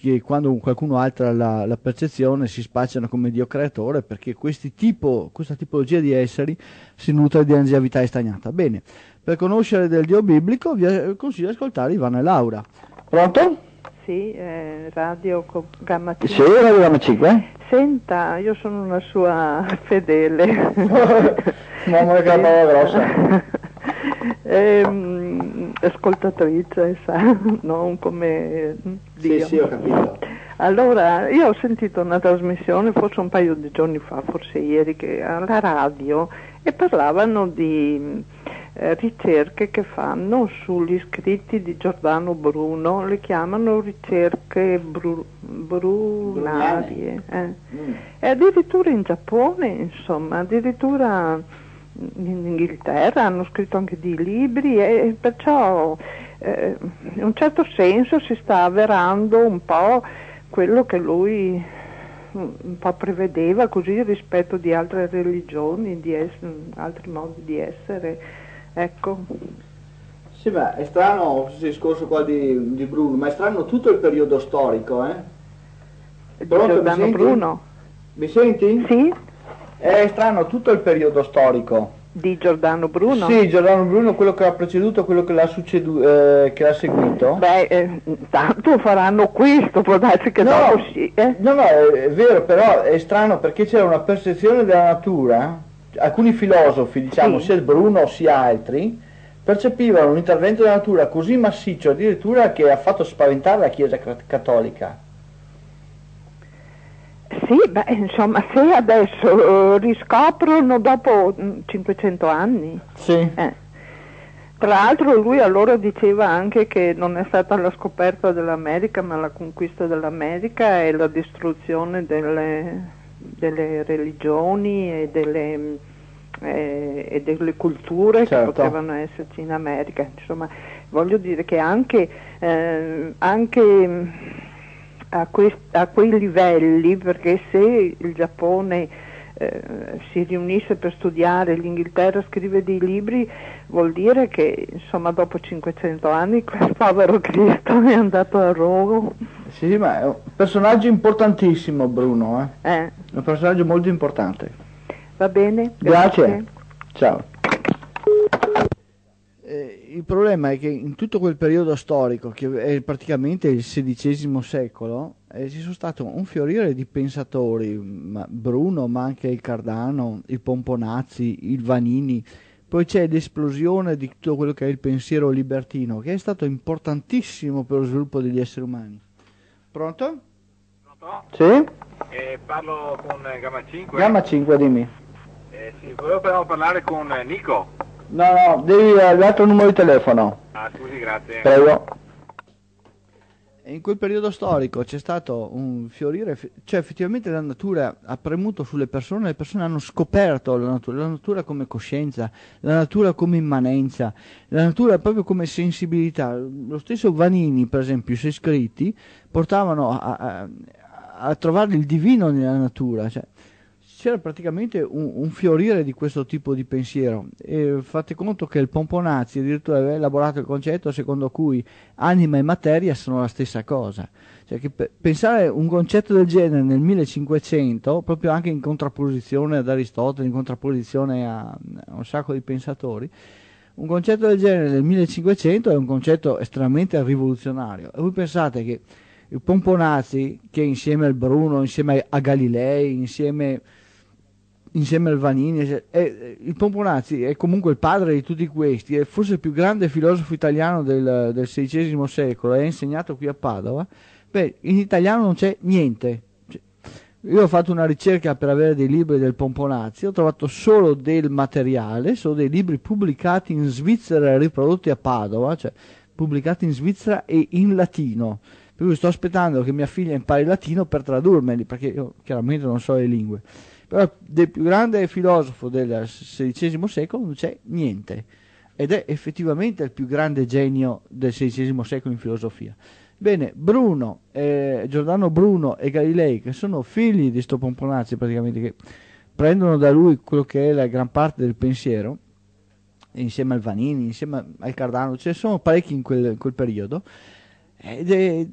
che quando qualcuno altera la, la percezione si spacciano come Dio creatore perché tipo, questa tipologia di esseri si nutre di energia vitale stagnata. Bene, per conoscere del Dio biblico vi eh, consiglio di ascoltare Ivana e Laura. Pronto? Sì, eh, Radio Gamma 5. Sì, Radio Gamma 5. Eh? Senta, io sono una sua fedele. Mamma <laughs> che grossa. <laughs> ehm, ascoltatrice, sa, non come Dio. Sì, sì, ho capito. Allora, io ho sentito una trasmissione, forse un paio di giorni fa, forse ieri, che, alla radio, e parlavano di eh, ricerche che fanno sugli scritti di Giordano Bruno, le chiamano ricerche bru- brunarie. Eh. Mm. E addirittura in Giappone, insomma, addirittura in Inghilterra, hanno scritto anche dei libri e perciò eh, in un certo senso si sta avverando un po' quello che lui mm, un po' prevedeva così rispetto di altre religioni, di es- mm, altri modi di essere. Ecco. Sì, ma è strano questo discorso qua di, di, Bruno, ma è strano tutto il periodo storico, eh? Pronto, Giordano mi Bruno. Mi senti? Sì. È strano tutto il periodo storico. Di Giordano Bruno? Sì, Giordano Bruno, quello che ha preceduto, quello che l'ha, eh, che l'ha seguito. Beh, eh, tanto faranno questo, può darsi che no, dopo sì. Eh? No, no, è, è vero, però è strano perché c'era una percezione della natura, alcuni filosofi, diciamo, sì. sia Bruno sia altri, percepivano un intervento della natura così massiccio addirittura che ha fatto spaventare la Chiesa cattolica. Sì, beh, insomma, se adesso eh, riscoprono dopo 500 mm, anni. Sì. Eh. Tra l'altro lui allora diceva anche che non è stata la scoperta dell'America, ma la conquista dell'America e la distruzione delle, delle religioni e delle, eh, e delle culture certo. che potevano esserci in America. Insomma, voglio dire che anche, eh, anche mm, a, a quei livelli, perché se il Giappone eh, si riunisse per studiare, l'Inghilterra scrive dei libri, vuol dire che insomma dopo 500 anni quel <laughs> povero Cristo è andato a rogo Sì, ma è un personaggio importantissimo Bruno, eh? Eh. un personaggio molto importante. Va bene, grazie. grazie. Ciao il problema è che in tutto quel periodo storico, che è praticamente il XVI secolo, eh, ci sono stato un fiorire di pensatori, ma Bruno, ma anche il Cardano, il Pomponazzi, il Vanini, poi c'è l'esplosione di tutto quello che è il pensiero libertino, che è stato importantissimo per lo sviluppo degli esseri umani. Pronto? Pronto? Sì? Eh, parlo con Gamma 5. Gamma 5, dimmi. Eh, sì, volevo però parlare con Nico. No, no, devi eh, l'altro numero di telefono. Ah, scusi, grazie. Prego. In quel periodo storico c'è stato un fiorire, cioè effettivamente la natura ha premuto sulle persone, le persone hanno scoperto la natura, la natura come coscienza, la natura come immanenza, la natura proprio come sensibilità. Lo stesso Vanini, per esempio, i suoi scritti portavano a, a, a trovare il divino nella natura, cioè c'era praticamente un, un, fiorire di questo tipo di pensiero. E fate conto che il Pomponazzi addirittura aveva elaborato il concetto secondo cui anima e materia sono la stessa cosa. Cioè che pensare un concetto del genere nel 1500, proprio anche in contrapposizione ad Aristotele, in contrapposizione a, un sacco di pensatori, un concetto del genere nel 1500 è un concetto estremamente rivoluzionario. E voi pensate che il Pomponazzi, che insieme al Bruno, insieme a Galilei, insieme insieme al Vanini. E, e, eh, il Pomponazzi è comunque il padre di tutti questi, è forse il più grande filosofo italiano del, del XVI secolo, è insegnato qui a Padova. Beh, in italiano non c'è niente. Cioè, io ho fatto una ricerca per avere dei libri del Pomponazzi, ho trovato solo del materiale, solo dei libri pubblicati in Svizzera e riprodotti a Padova, cioè pubblicati in Svizzera e in latino. Per cui sto aspettando che mia figlia impari il latino per tradurmeli, perché io chiaramente non so le lingue. Però del più grande filosofo del XVI secolo non c'è niente ed è effettivamente il più grande genio del XVI secolo in filosofia. Bene, Bruno, eh, Giordano Bruno e Galilei, che sono figli di sto pomponazzi praticamente, che prendono da lui quello che è la gran parte del pensiero, insieme al Vanini, insieme al Cardano, ce ne sono parecchi in quel, in quel periodo, è,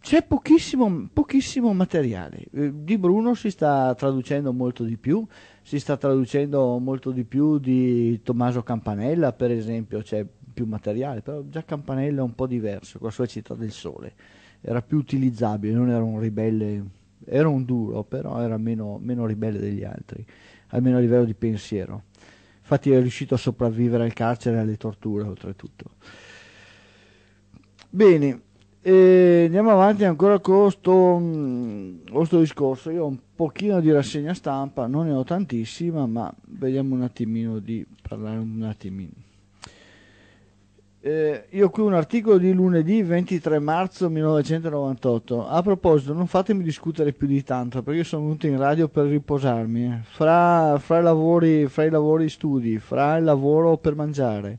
c'è pochissimo, pochissimo materiale. Eh, di Bruno si sta traducendo molto di più, si sta traducendo molto di più di Tommaso Campanella, per esempio, c'è più materiale, però già Campanella è un po' diverso con la sua città del sole. Era più utilizzabile, non era un ribelle, era un duro, però era meno, meno ribelle degli altri, almeno a livello di pensiero. Infatti è riuscito a sopravvivere al carcere e alle torture, oltretutto. Bene, e andiamo avanti ancora con questo mm, discorso. Io ho un pochino di rassegna stampa, non ne ho tantissima, ma vediamo un attimino di parlare un attimino. Eh, io qui un articolo di lunedì 23 marzo 1998. A proposito, non fatemi discutere più di tanto perché sono venuto in radio per riposarmi. Eh. Fra, fra, lavori, fra i lavori studi, fra il lavoro per mangiare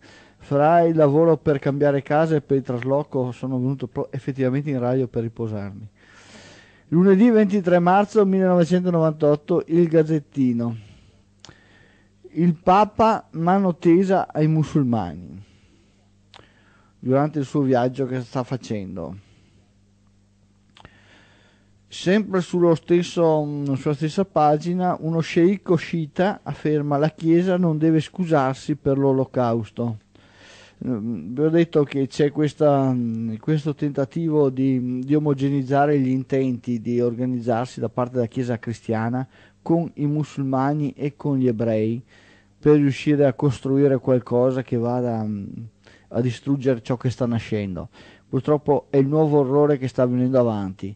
fra il lavoro per cambiare casa e per il trasloco sono venuto effettivamente in radio per riposarmi. Lunedì 23 marzo 1998 il Gazzettino. Il Papa mano tesa ai musulmani durante il suo viaggio che sta facendo. Sempre stesso, mm, sulla stessa pagina, uno sceicco sciita afferma la Chiesa non deve scusarsi per l'olocausto. Mm, vi ho detto che c'è questa, mm, questo tentativo di, di omogenizzare gli intenti di organizzarsi da parte della Chiesa cristiana con i musulmani e con gli ebrei per riuscire a costruire qualcosa che vada mm, a distruggere ciò che sta nascendo. Purtroppo è il nuovo orrore che sta venendo avanti.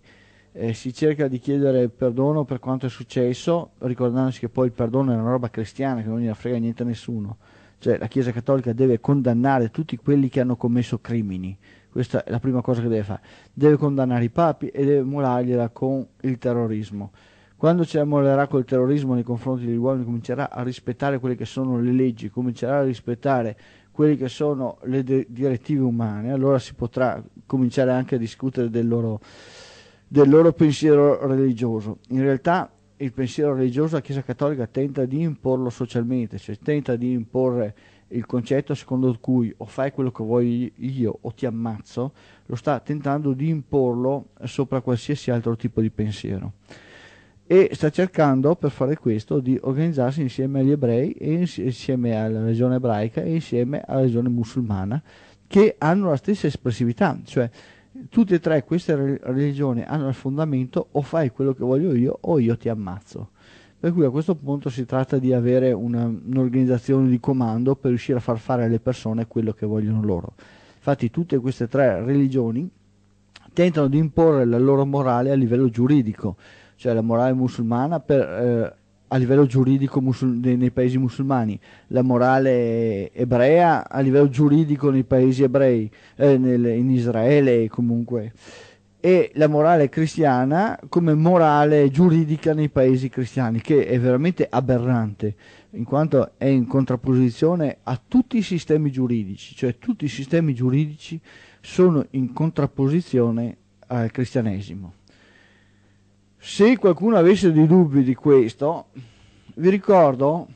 Eh, si cerca di chiedere perdono per quanto è successo, ricordandosi che poi il perdono è una roba cristiana che non gliela frega niente a nessuno cioè la Chiesa Cattolica deve condannare tutti quelli che hanno commesso crimini, questa è la prima cosa che deve fare, deve condannare i papi e deve molargliela con il terrorismo. Quando ce la mollerà col terrorismo nei confronti degli uomini comincerà a rispettare quelle che sono le leggi, comincerà a rispettare quelle che sono le de- direttive umane, allora si potrà cominciare anche a discutere del loro, del loro pensiero religioso. In realtà il pensiero religioso la Chiesa Cattolica tenta di imporlo socialmente, cioè tenta di imporre il concetto secondo cui o fai quello che voglio io o ti ammazzo, lo sta tentando di imporlo sopra qualsiasi altro tipo di pensiero. E sta cercando per fare questo di organizzarsi insieme agli ebrei, e insieme alla regione ebraica e insieme alla regione musulmana, che hanno la stessa espressività, cioè tutte e tre queste religioni hanno il fondamento o fai quello che voglio io o io ti ammazzo. Per cui a questo punto si tratta di avere una, un'organizzazione di comando per riuscire a far fare alle persone quello che vogliono loro. Infatti tutte queste tre religioni tentano di imporre la loro morale a livello giuridico, cioè la morale musulmana per eh, a livello giuridico musul- nei paesi musulmani, la morale ebrea a livello giuridico nei paesi ebrei, eh, nel, in Israele comunque, e la morale cristiana come morale giuridica nei paesi cristiani, che è veramente aberrante, in quanto è in contrapposizione a tutti i sistemi giuridici, cioè tutti i sistemi giuridici sono in contrapposizione al cristianesimo. Se qualcuno avesse dei dubbi di questo, vi ricordo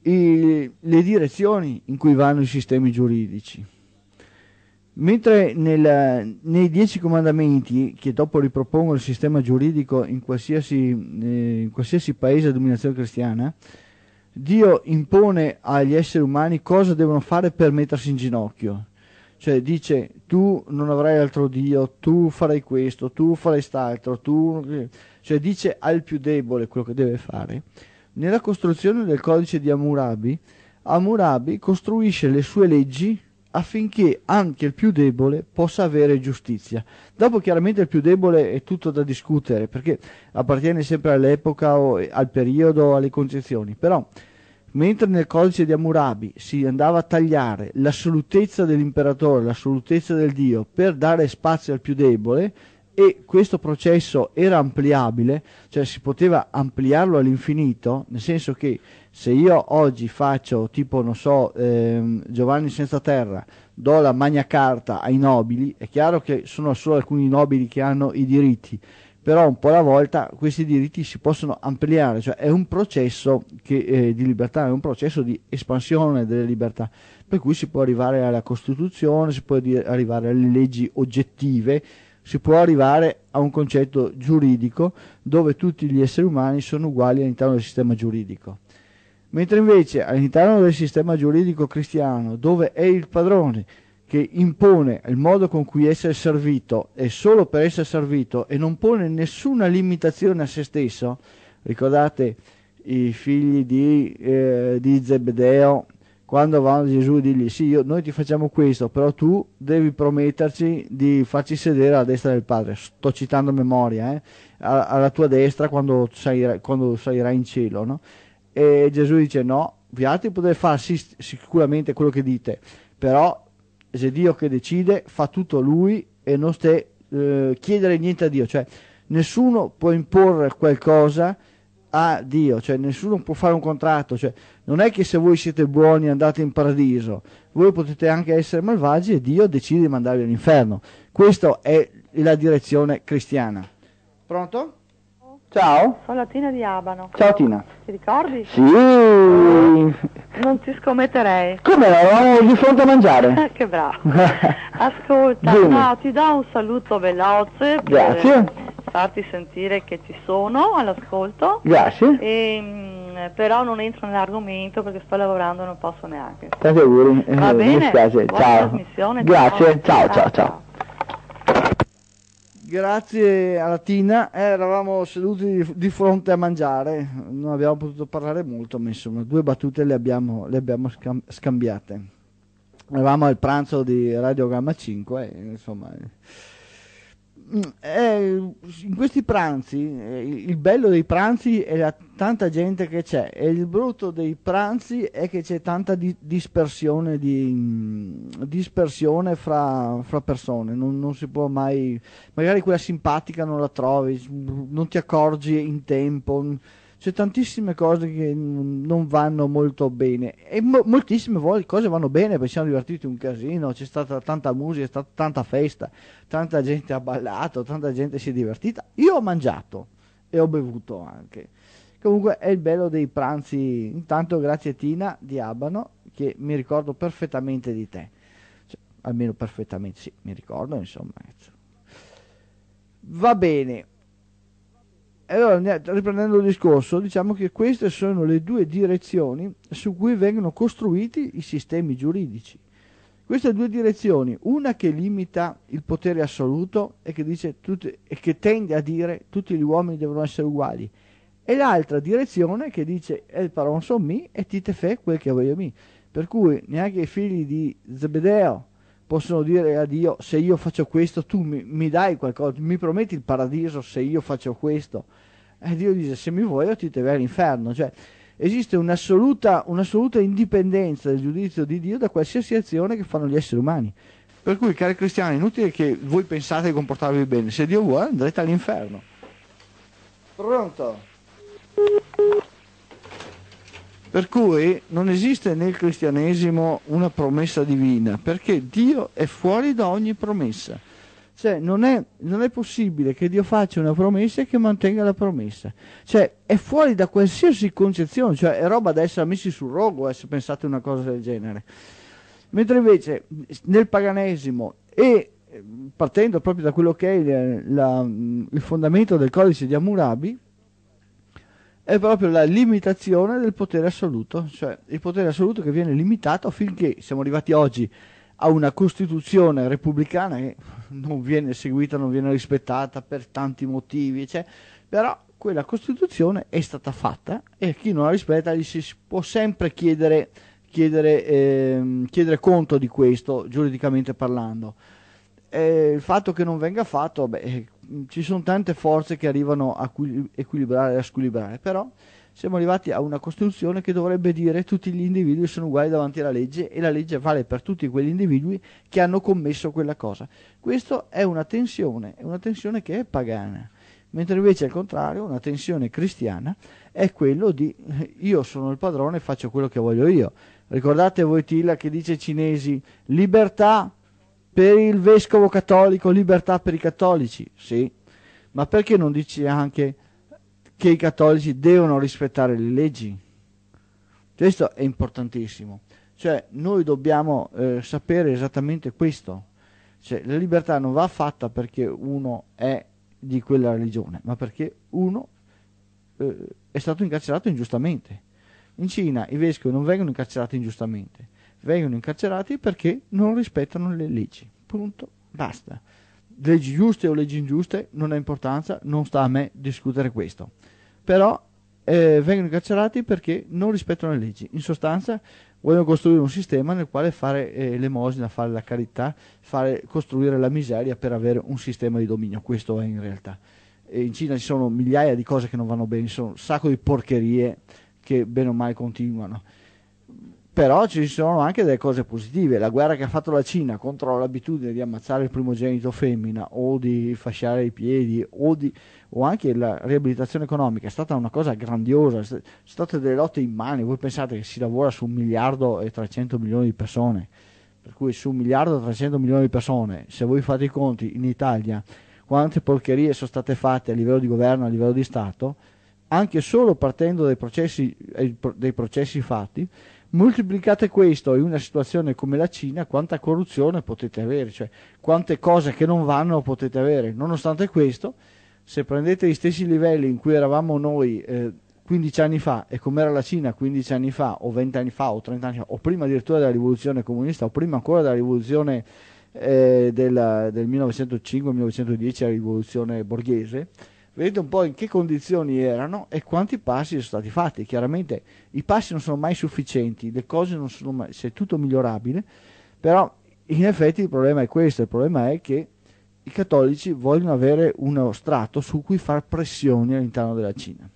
il, le direzioni in cui vanno i sistemi giuridici. Mentre nel, nei dieci comandamenti, che dopo ripropongo il sistema giuridico in qualsiasi, eh, in qualsiasi paese a dominazione cristiana, Dio impone agli esseri umani cosa devono fare per mettersi in ginocchio. Cioè dice tu non avrai altro Dio, tu farai questo, tu farai quest'altro, tu... cioè dice al più debole quello che deve fare. Nella costruzione del codice di Hammurabi, Hammurabi costruisce le sue leggi affinché anche il più debole possa avere giustizia. Dopo chiaramente il più debole è tutto da discutere perché appartiene sempre all'epoca o al periodo, o alle concezioni, però mentre nel codice di Hammurabi si andava a tagliare l'assolutezza dell'imperatore, l'assolutezza del dio per dare spazio al più debole e questo processo era ampliabile, cioè si poteva ampliarlo all'infinito, nel senso che se io oggi faccio tipo, non so, ehm, Giovanni senza terra, do la magna carta ai nobili, è chiaro che sono solo alcuni nobili che hanno i diritti, però un po' alla volta questi diritti si possono ampliare, cioè è un processo che, eh, di libertà, è un processo di espansione delle libertà, per cui si può arrivare alla Costituzione, si può arrivare alle leggi oggettive, si può arrivare a un concetto giuridico dove tutti gli esseri umani sono uguali all'interno del sistema giuridico. Mentre invece all'interno del sistema giuridico cristiano, dove è il padrone che impone il modo con cui essere servito e solo per essere servito e non pone nessuna limitazione a se stesso, ricordate i figli di, eh, di Zebedeo quando vanno a Gesù e digli sì, io, noi ti facciamo questo, però tu devi prometterci di farci sedere alla destra del Padre, sto citando memoria, eh? alla tua destra quando salirai, quando salirai in cielo. No? E Gesù dice no, vi altri potete fare sì, sicuramente quello che dite, però se Dio che decide, fa tutto lui e non stai eh, chiedere niente a Dio, cioè nessuno può imporre qualcosa a Dio, cioè nessuno può fare un contratto, cioè non è che se voi siete buoni andate in paradiso, voi potete anche essere malvagi e Dio decide di mandarvi all'inferno. Questa è la direzione cristiana. Pronto? Ciao. Sono Tina di Abano. Ciao Tina. Ti ricordi? Sì. <laughs> Non ti scommetterei. Come Eravamo di fronte a mangiare. <laughs> che bravo. <laughs> Ascolta, no, ti do un saluto veloce. Grazie. Farti sentire che ci sono all'ascolto. Grazie. E, mm, però non entro nell'argomento perché sto lavorando e non posso neanche. Tanti auguri. Va eh, bene. Mi dispiace. Buona ciao. Grazie. ciao, ciao. ciao. ciao grazie alla Tina eh, eravamo seduti di fronte a mangiare, non abbiamo potuto parlare molto, ma insomma due battute le abbiamo, le abbiamo scambiate. Eravamo al pranzo di Radio Gamma 5, eh, insomma... Eh eh, in questi pranzi, eh, il bello dei pranzi è la tanta gente che c'è e il brutto dei pranzi è che c'è tanta di, dispersione, di, mm, dispersione fra, fra persone, non, non, si può mai, magari quella simpatica non la trovi, non ti accorgi in tempo c'è tantissime cose che non vanno molto bene e mo- moltissime cose vanno bene perché siamo divertiti un casino, c'è stata tanta musica, è stata tanta festa, tanta gente ha ballato, tanta gente si è divertita. Io ho mangiato e ho bevuto anche. Comunque è il bello dei pranzi. Intanto grazie Tina di Abano che mi ricordo perfettamente di te. Cioè, almeno perfettamente, sì, mi ricordo, insomma. Va bene allora, riprendendo il discorso, diciamo che queste sono le due direzioni su cui vengono costruiti i sistemi giuridici. Queste due direzioni, una che limita il potere assoluto e che, dice tutti, e che tende a dire tutti gli uomini devono essere uguali, e l'altra direzione che dice il paron sommi e ti te fe quel che voglio mi. Per cui neanche i figli di Zebedeo, possono dire a Dio se io faccio questo tu mi, mi dai qualcosa, mi prometti il paradiso se io faccio questo. E Dio dice se mi vuoi io ti te vai all'inferno. Cioè, esiste un'assoluta, un'assoluta indipendenza del giudizio di Dio da qualsiasi azione che fanno gli esseri umani. Per cui, cari cristiani, è inutile che voi pensate di comportarvi bene, se Dio vuole andrete all'inferno. Pronto? Per cui non esiste nel cristianesimo una promessa divina, perché Dio è fuori da ogni promessa. Cioè, non è, non è, possibile che Dio faccia una promessa e che mantenga la promessa. Cioè, è fuori da qualsiasi concezione, cioè è roba da essere messi sul rogo, eh, se pensate una cosa del genere. Mentre invece nel paganesimo e eh, partendo proprio da quello che è il, la, il fondamento del codice di Hammurabi, è proprio la limitazione del potere assoluto, cioè il potere assoluto che viene limitato finché siamo arrivati oggi a una Costituzione repubblicana che non viene seguita, non viene rispettata per tanti motivi, cioè, però quella Costituzione è stata fatta e chi non la rispetta gli si può sempre chiedere, chiedere, ehm, chiedere conto di questo, giuridicamente parlando. E il fatto che non venga fatto, beh, ci sono tante forze che arrivano a equilibrare e a squilibrare, però siamo arrivati a una Costituzione che dovrebbe dire che tutti gli individui sono uguali davanti alla legge e la legge vale per tutti quegli individui che hanno commesso quella cosa. Questa è una tensione, è una tensione che è pagana, mentre invece al contrario una tensione cristiana è quello di eh, io sono il padrone e faccio quello che voglio io. Ricordate voi Tilla che dice ai cinesi libertà per il vescovo cattolico libertà per i cattolici, sì, ma perché non dici anche che i cattolici devono rispettare le leggi? Questo è importantissimo, cioè noi dobbiamo eh, sapere esattamente questo, cioè la libertà non va fatta perché uno è di quella religione, ma perché uno eh, è stato incarcerato ingiustamente. In Cina i vescovi non vengono incarcerati ingiustamente, vengono incarcerati perché non rispettano le leggi. Punto, basta. Leggi giuste o leggi ingiuste non ha importanza, non sta a me discutere questo. Però eh, vengono incarcerati perché non rispettano le leggi. In sostanza vogliono costruire un sistema nel quale fare eh, l'emosina, fare la carità, fare, costruire la miseria per avere un sistema di dominio. Questo è in realtà. E in Cina ci sono migliaia di cose che non vanno bene, ci sono un sacco di porcherie che bene o male continuano però ci sono anche delle cose positive. La guerra che ha fatto la Cina contro l'abitudine di ammazzare il primogenito femmina o di fasciare i piedi o, di, o anche la riabilitazione economica è stata una cosa grandiosa. Sono state delle lotte immani. Voi pensate che si lavora su un miliardo e 300 milioni di persone, per cui su un miliardo e 300 milioni di persone, se voi fate i conti in Italia quante porcherie sono state fatte a livello di governo, a livello di Stato, anche solo partendo dai processi, eh, dai processi fatti Moltiplicate questo in una situazione come la Cina, quanta corruzione potete avere, cioè quante cose che non vanno potete avere. Nonostante questo, se prendete gli stessi livelli in cui eravamo noi eh, 15 anni fa e come era la Cina 15 anni fa o 20 anni fa o 30 anni fa o prima addirittura della rivoluzione comunista o prima ancora della rivoluzione eh, della, del 1905-1910, la rivoluzione borghese, vedete un po' in che condizioni erano e quanti passi sono stati fatti. Chiaramente i passi non sono mai sufficienti, le cose non sono mai, se è tutto migliorabile, però in effetti il problema è questo, il problema è che i cattolici vogliono avere uno strato su cui far pressioni all'interno della Cina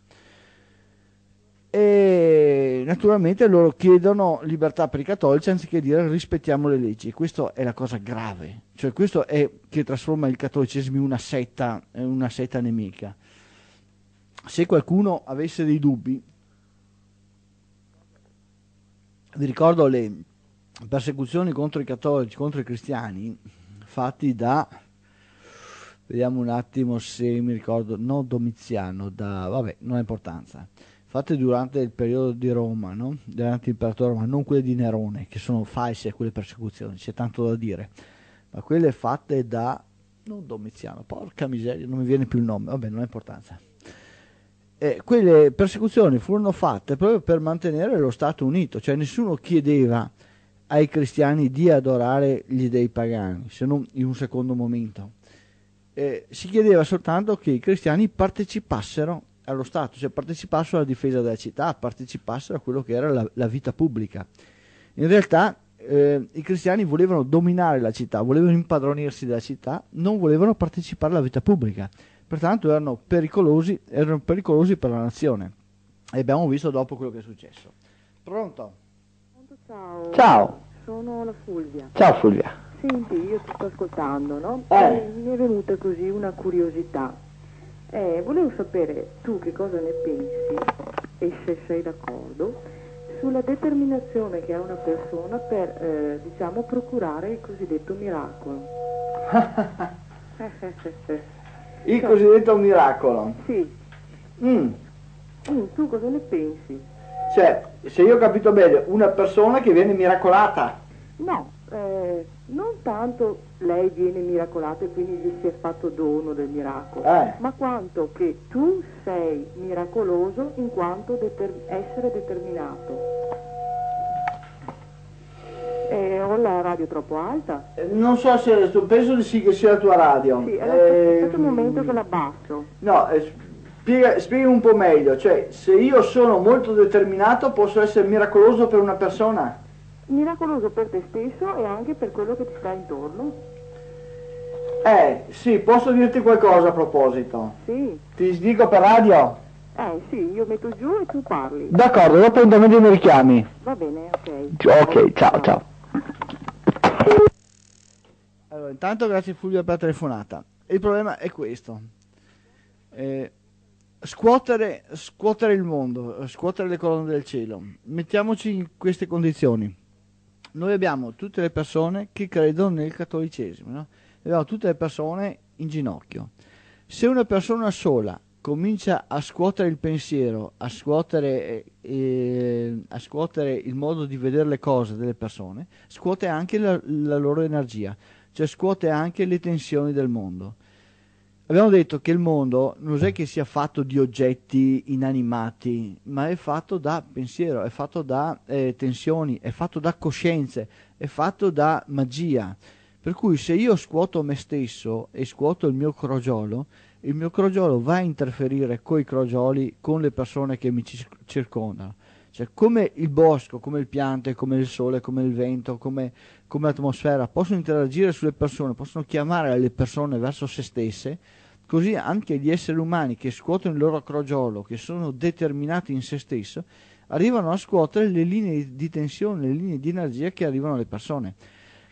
e naturalmente loro chiedono libertà per i cattolici anziché dire rispettiamo le leggi. Questa è la cosa grave, cioè questo è che trasforma il cattolicesimo in una setta, eh, una setta nemica. Se qualcuno avesse dei dubbi, vi ricordo le persecuzioni contro i cattolici, contro i cristiani, fatti da, vediamo un attimo se mi ricordo, non Domiziano, da, vabbè, non ha importanza fatte durante il periodo di Roma, no? durante l'imperatore Roma, non quelle di Nerone, che sono false quelle persecuzioni, c'è tanto da dire, ma quelle fatte da, non Domiziano, porca miseria, non mi viene più il nome, vabbè non ha importanza. E eh, quelle persecuzioni furono fatte proprio per mantenere lo Stato unito, cioè nessuno chiedeva ai cristiani di adorare gli dei pagani, se non in un secondo momento. Eh, si chiedeva soltanto che i cristiani partecipassero allo Stato, cioè partecipassero alla difesa della città, partecipassero a quello che era la, la vita pubblica. In realtà eh, i cristiani volevano dominare la città, volevano impadronirsi della città, non volevano partecipare alla vita pubblica, pertanto erano pericolosi, erano pericolosi per la nazione. E abbiamo visto dopo quello che è successo. Pronto? Ciao. Ciao. Sono la Fulvia. Ciao Fulvia. Senti, io ti sto ascoltando, no? Eh. E mi è venuta così una curiosità. Eh, volevo sapere tu che cosa ne pensi e se sei d'accordo sulla determinazione che ha una persona per, eh, diciamo, procurare il cosiddetto miracolo. <laughs> il cosiddetto miracolo? Sì. Mm. Mm, tu cosa ne pensi? Cioè, se io ho capito bene, una persona che viene miracolata? No, eh, non tanto lei viene miracolata e quindi gli si è fatto dono del miracolo, eh. ma quanto che tu sei miracoloso in quanto deter essere determinato. Eh, ho la radio troppo alta? Eh, non so se è penso di sì che sia la tua radio. Sì, allora eh, un momento che la basso. No, eh, spiega, spiega un po' meglio, cioè se io sono molto determinato posso essere miracoloso per una persona? miracoloso per te stesso e anche per quello che ti sta intorno. Eh, sì, posso dirti qualcosa a proposito? Sì. Ti dico per radio? Eh, sì, io metto giù e tu parli. D'accordo, dopo un domani mi richiami. Va bene, ok. Ok, ciao, ciao. Allora, intanto grazie Fulvio per la telefonata. Il problema è questo. Eh, scuotere, scuotere il mondo, scuotere le colonne del cielo. Mettiamoci in queste condizioni noi abbiamo tutte le persone che credono nel cattolicesimo, no? abbiamo tutte le persone in ginocchio. Se una persona sola comincia a scuotere il pensiero, a scuotere, eh, eh a scuotere il modo di vedere le cose delle persone, scuote anche la, la loro energia, cioè scuote anche le tensioni del mondo. Abbiamo detto che il mondo non è che sia fatto di oggetti inanimati, ma è fatto da pensiero, è fatto da eh, tensioni, è fatto da coscienze, è fatto da magia. Per cui se io scuoto me stesso e scuoto il mio crogiolo, il mio crogiolo va a interferire coi crogioli con le persone che mi circondano. Cioè, come il bosco, come il piante, come il sole, come il vento, come, come l'atmosfera possono interagire sulle persone, possono chiamare le persone verso se stesse, così anche gli esseri umani che scuotono il loro crogiolo, che sono determinati in se stesso, arrivano a scuotere le linee di tensione, le linee di energia che arrivano alle persone.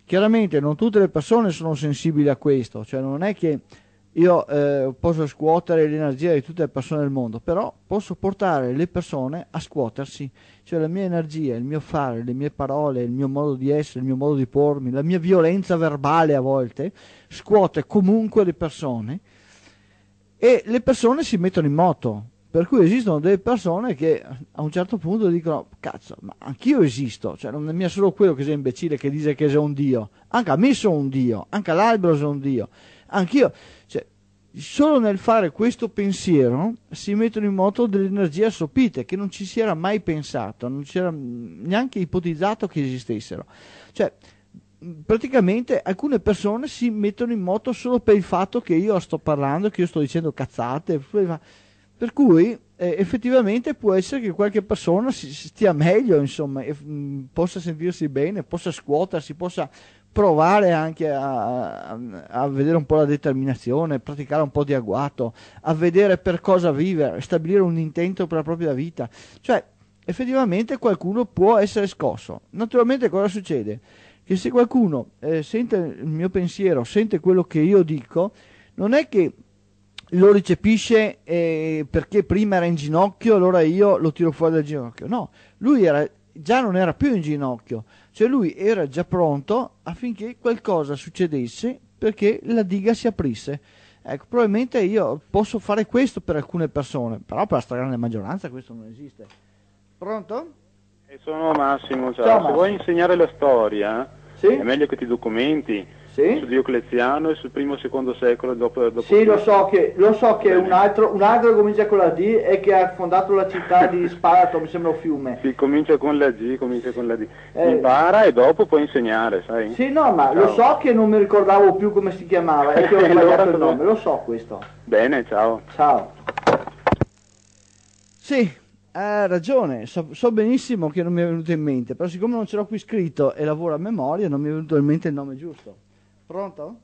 Chiaramente non tutte le persone sono sensibili a questo, cioè non è che io eh, posso scuotere l'energia di tutte le persone del mondo, però posso portare le persone a scuotersi, cioè la mia energia, il mio fare, le mie parole, il mio modo di essere, il mio modo di pormi, la mia violenza verbale a volte, scuote comunque le persone e le persone si mettono in moto, per cui esistono delle persone che a un certo punto dicono cazzo, ma anch'io esisto, cioè non è solo quello che sei imbecille che dice che sei un dio, anche a me sono un dio, anche all'albero sono un dio, anch'io Solo nel fare questo pensiero si mettono in moto delle energie assopite che non ci si era mai pensato, non c'era neanche ipotizzato che esistessero. Cioè, praticamente alcune persone si mettono in moto solo per il fatto che io sto parlando, che io sto dicendo cazzate. Per cui eh, effettivamente può essere che qualche persona si, stia meglio, insomma, e, mh, mm, possa sentirsi bene, possa scuotersi, possa provare anche a, a, vedere un po' la determinazione, praticare un po' di agguato, a vedere per cosa vivere, stabilire un intento per la propria vita. Cioè, effettivamente qualcuno può essere scosso. Naturalmente cosa succede? Che se qualcuno eh, sente il mio pensiero, sente quello che io dico, non è che lo recepisce eh, perché prima era in ginocchio, allora io lo tiro fuori dal ginocchio. No, lui era, già non era più in ginocchio cioè lui era già pronto affinché qualcosa succedesse perché la diga si aprisse. Ecco, probabilmente io posso fare questo per alcune persone, però per la stragrande maggioranza questo non esiste. Pronto? E sono Massimo, ciao. ciao Massimo. Se vuoi insegnare la storia, sì? è meglio che ti documenti sì? su Diocleziano e sul primo e secondo secolo dopo, dopo Sì, lo so che, lo so che un, altro, un altro comincia con la D e che ha fondato la città di <laughs> Sparato, mi sembra un fiume. Sì, comincia con la G, comincia con la D. Eh, Impara e dopo puoi insegnare, sai? Sì, no, ma ciao. lo so che non mi ricordavo più come si chiamava e che ho <laughs> sbagliato il nome, lo so questo. Bene, ciao. Ciao. Sì, ha ragione, so, so, benissimo che non mi è venuto in mente, però siccome non ce l'ho qui scritto e lavoro a memoria, non mi è venuto in mente il nome giusto. Pronto?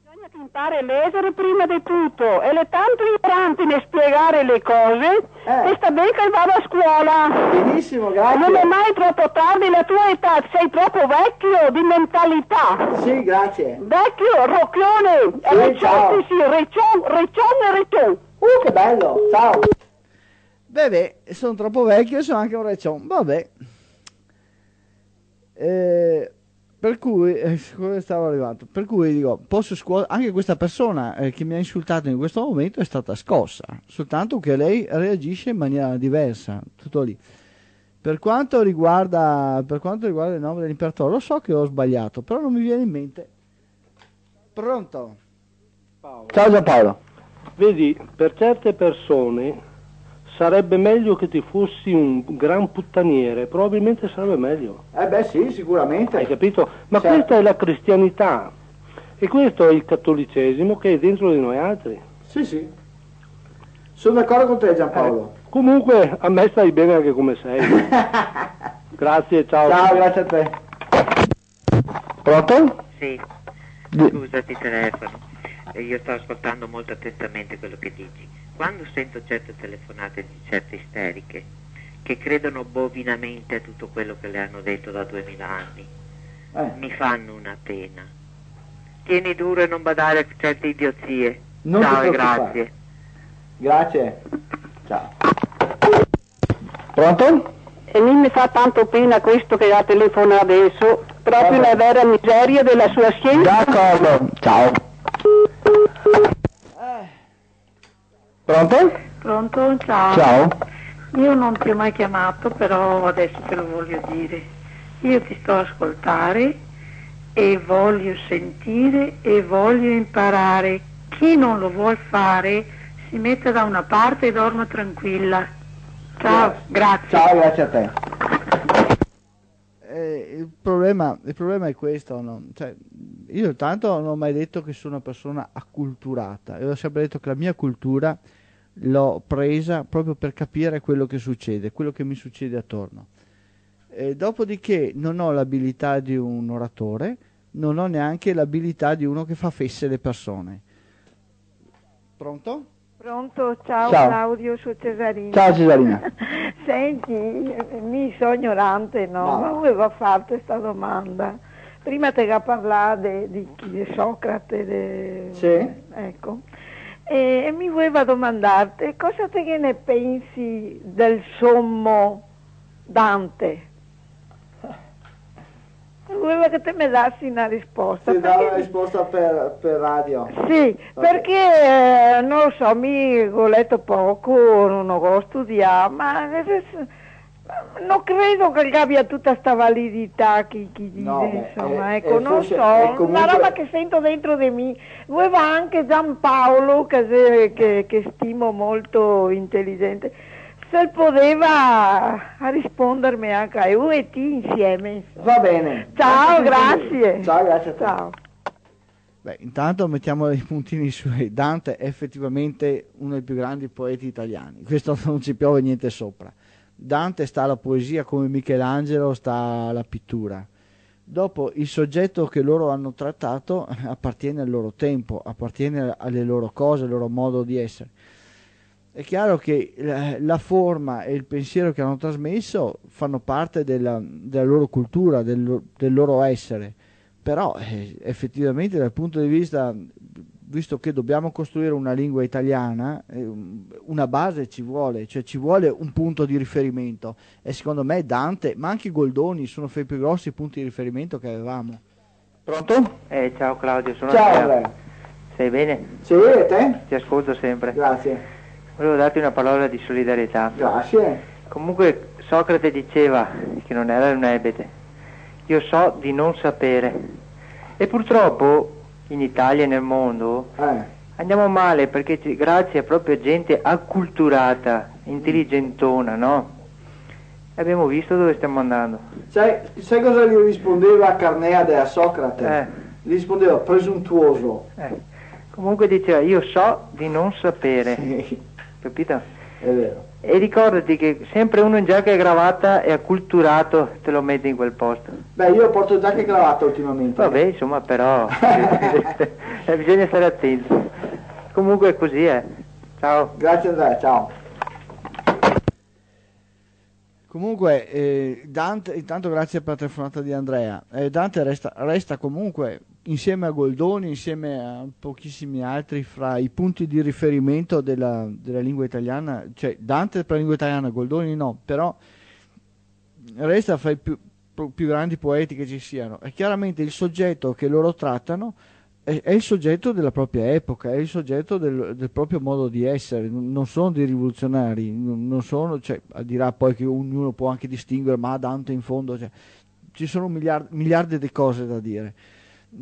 Bisogna che impari a leggere prima di tutto e le tanto ignoranti nel spiegare le cose eh. e sta bene che vado a scuola. Benissimo, grazie. Non è mai troppo tardi la tua età, sei troppo vecchio di mentalità. Sì, grazie. Vecchio, rocchione, sì, riccione, sì, riccione, riccione, riccione. Uh, che bello, ciao. Beh, beh, sono troppo vecchio e sono anche un riccione, vabbè. Eh per cui, eh, stavo arrivando? Per cui dico, posso scuotere, anche questa persona eh, che mi ha insultato in questo momento è stata scossa, soltanto che lei reagisce in maniera diversa, tutto lì. Per quanto riguarda, per quanto riguarda il nome dell'imperatore, lo so che ho sbagliato, però non mi viene in mente. Pronto? Paolo. Ciao Giampaolo. Vedi, per certe persone sarebbe meglio che ti fossi un gran puttaniere, probabilmente sarebbe meglio. Eh beh sì, sicuramente. Hai capito? Ma certo. questa è la cristianità e questo è il cattolicesimo che è dentro di noi altri. Sì, sì. Sono d'accordo con te Giampaolo. Eh, comunque a me stai bene anche come sei. <laughs> grazie, ciao. Ciao, grazie a te. Pronto? Sì. Scusa, ti telefono. Io sto ascoltando molto attentamente quello che dici quando sento certe telefonate di certe isteriche che credono bovinamente a tutto quello che le hanno detto da duemila anni, eh. mi fanno una pena. Tieni duro e non badare a certe idiozie. Non Ciao e grazie. Grazie. Ciao. Pronto? E lì mi fa tanto pena questo che la telefona adesso, proprio la vera miseria della sua scienza. D'accordo, ciao. Eh. Pronto? Pronto, ciao. Ciao. Io non ti ho mai chiamato, però adesso te lo voglio dire. Io ti sto a ascoltare e voglio sentire e voglio imparare. Chi non lo vuol fare si mette da una parte e dorma tranquilla. Ciao, grazie. Ciao, grazie a te. Eh, il, problema, il, problema, è questo, no? cioè, io intanto non ho mai detto che sono una persona acculturata, io ho sempre detto che la mia cultura l'ho presa proprio per capire quello che succede, quello che mi succede attorno. E dopodiché non ho l'abilità di un oratore, non ho neanche l'abilità di uno che fa fesse le persone. Pronto? Pronto, ciao, ciao. Claudio, su Cesarina. Ciao Cesarina. <laughs> Senti, mi sono ignorante, no? no. Ma volevo farti questa domanda. Prima te la parlava di, di Socrate, de... sì. ecco e, mi voleva domandarti cosa te ne pensi del sommo Dante? <laughs> Volevo che te mi dassi una risposta. Ti perché... dà la risposta per, per radio. Sì, okay. perché eh, non lo so, mi ho letto poco, non ho studiato, ma non credo che abbia tutta questa validità chi, chi no, eh, insomma, è, eh, ecco, è eh, non so, comunque... una roba che sento dentro di me. Voleva anche Giampaolo, che, che, che stimo molto intelligente, se poteva rispondermi anche a lui e ti insieme. Va bene. Ciao, grazie. Ciao, grazie a te. Ciao. Beh, intanto mettiamo i puntini su Dante è effettivamente uno dei più grandi poeti italiani, questo non ci piove niente sopra. Dante sta alla poesia come Michelangelo sta alla pittura. Dopo il soggetto che loro hanno trattato <laughs> appartiene al loro tempo, appartiene alle loro cose, al loro modo di essere. È chiaro che eh, la forma e il pensiero che hanno trasmesso fanno parte della, della loro cultura, del, del, loro essere, però eh, effettivamente dal punto di vista visto che dobbiamo costruire una lingua italiana, eh, una base ci vuole, cioè ci vuole un punto di riferimento. E secondo me Dante, ma anche Goldoni, sono fra i più grossi punti di riferimento che avevamo. Pronto? Eh, ciao Claudio, sono Ciao. Andrea. Stai bene? Sì, e te? Ti ascolto sempre. Grazie. Volevo darti una parola di solidarietà. Grazie. Comunque Socrate diceva che non era un ebete. Io so di non sapere. E purtroppo in Italia e nel mondo, eh. andiamo male perché ci, grazie a proprio gente acculturata, intelligentona, no? abbiamo visto dove stiamo andando. Sai, sai cosa gli rispondeva Carnea della Socrate? Eh. Gli rispondeva presuntuoso. Eh. Comunque diceva io so di non sapere. Sì. Capito? È vero. E ricordati che sempre uno in giacca e cravatta è acculturato, te lo mette in quel posto. Beh, io porto giacca e cravatta ultimamente. Vabbè, insomma, però <laughs> eh, bisogna stare attenti. Comunque è così, eh. Ciao. Grazie Andrea, ciao. Comunque, eh, Dante, intanto grazie per la telefonata di Andrea. Eh, Dante resta, resta comunque insieme a Goldoni, insieme a pochissimi altri, fra i punti di riferimento della, della lingua italiana, cioè Dante per la lingua italiana, Goldoni no, però resta fra i più, più grandi poeti che ci siano. E chiaramente il soggetto che loro trattano è, è il soggetto della propria epoca, è il soggetto del, del proprio modo di essere, non sono dei rivoluzionari, non sono, cioè, dirà poi che ognuno può anche distinguere, ma Dante in fondo, cioè, ci sono miliardi, miliardi di cose da dire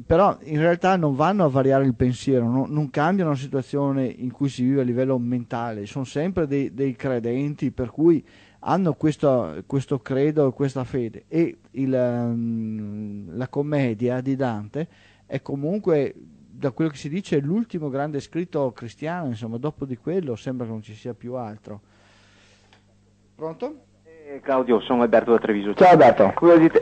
però in realtà non vanno a variare il pensiero, no? non cambiano la situazione in cui si vive a livello mentale, sono sempre dei, dei credenti per cui hanno questo, questo credo, questa fede e il, ehm, la commedia di Dante è comunque, da quello che si dice, l'ultimo grande scritto cristiano, insomma dopo di quello sembra che non ci sia più altro. Pronto? Eh, Claudio, sono Alberto da Treviso. Ciao Alberto. Curiosità.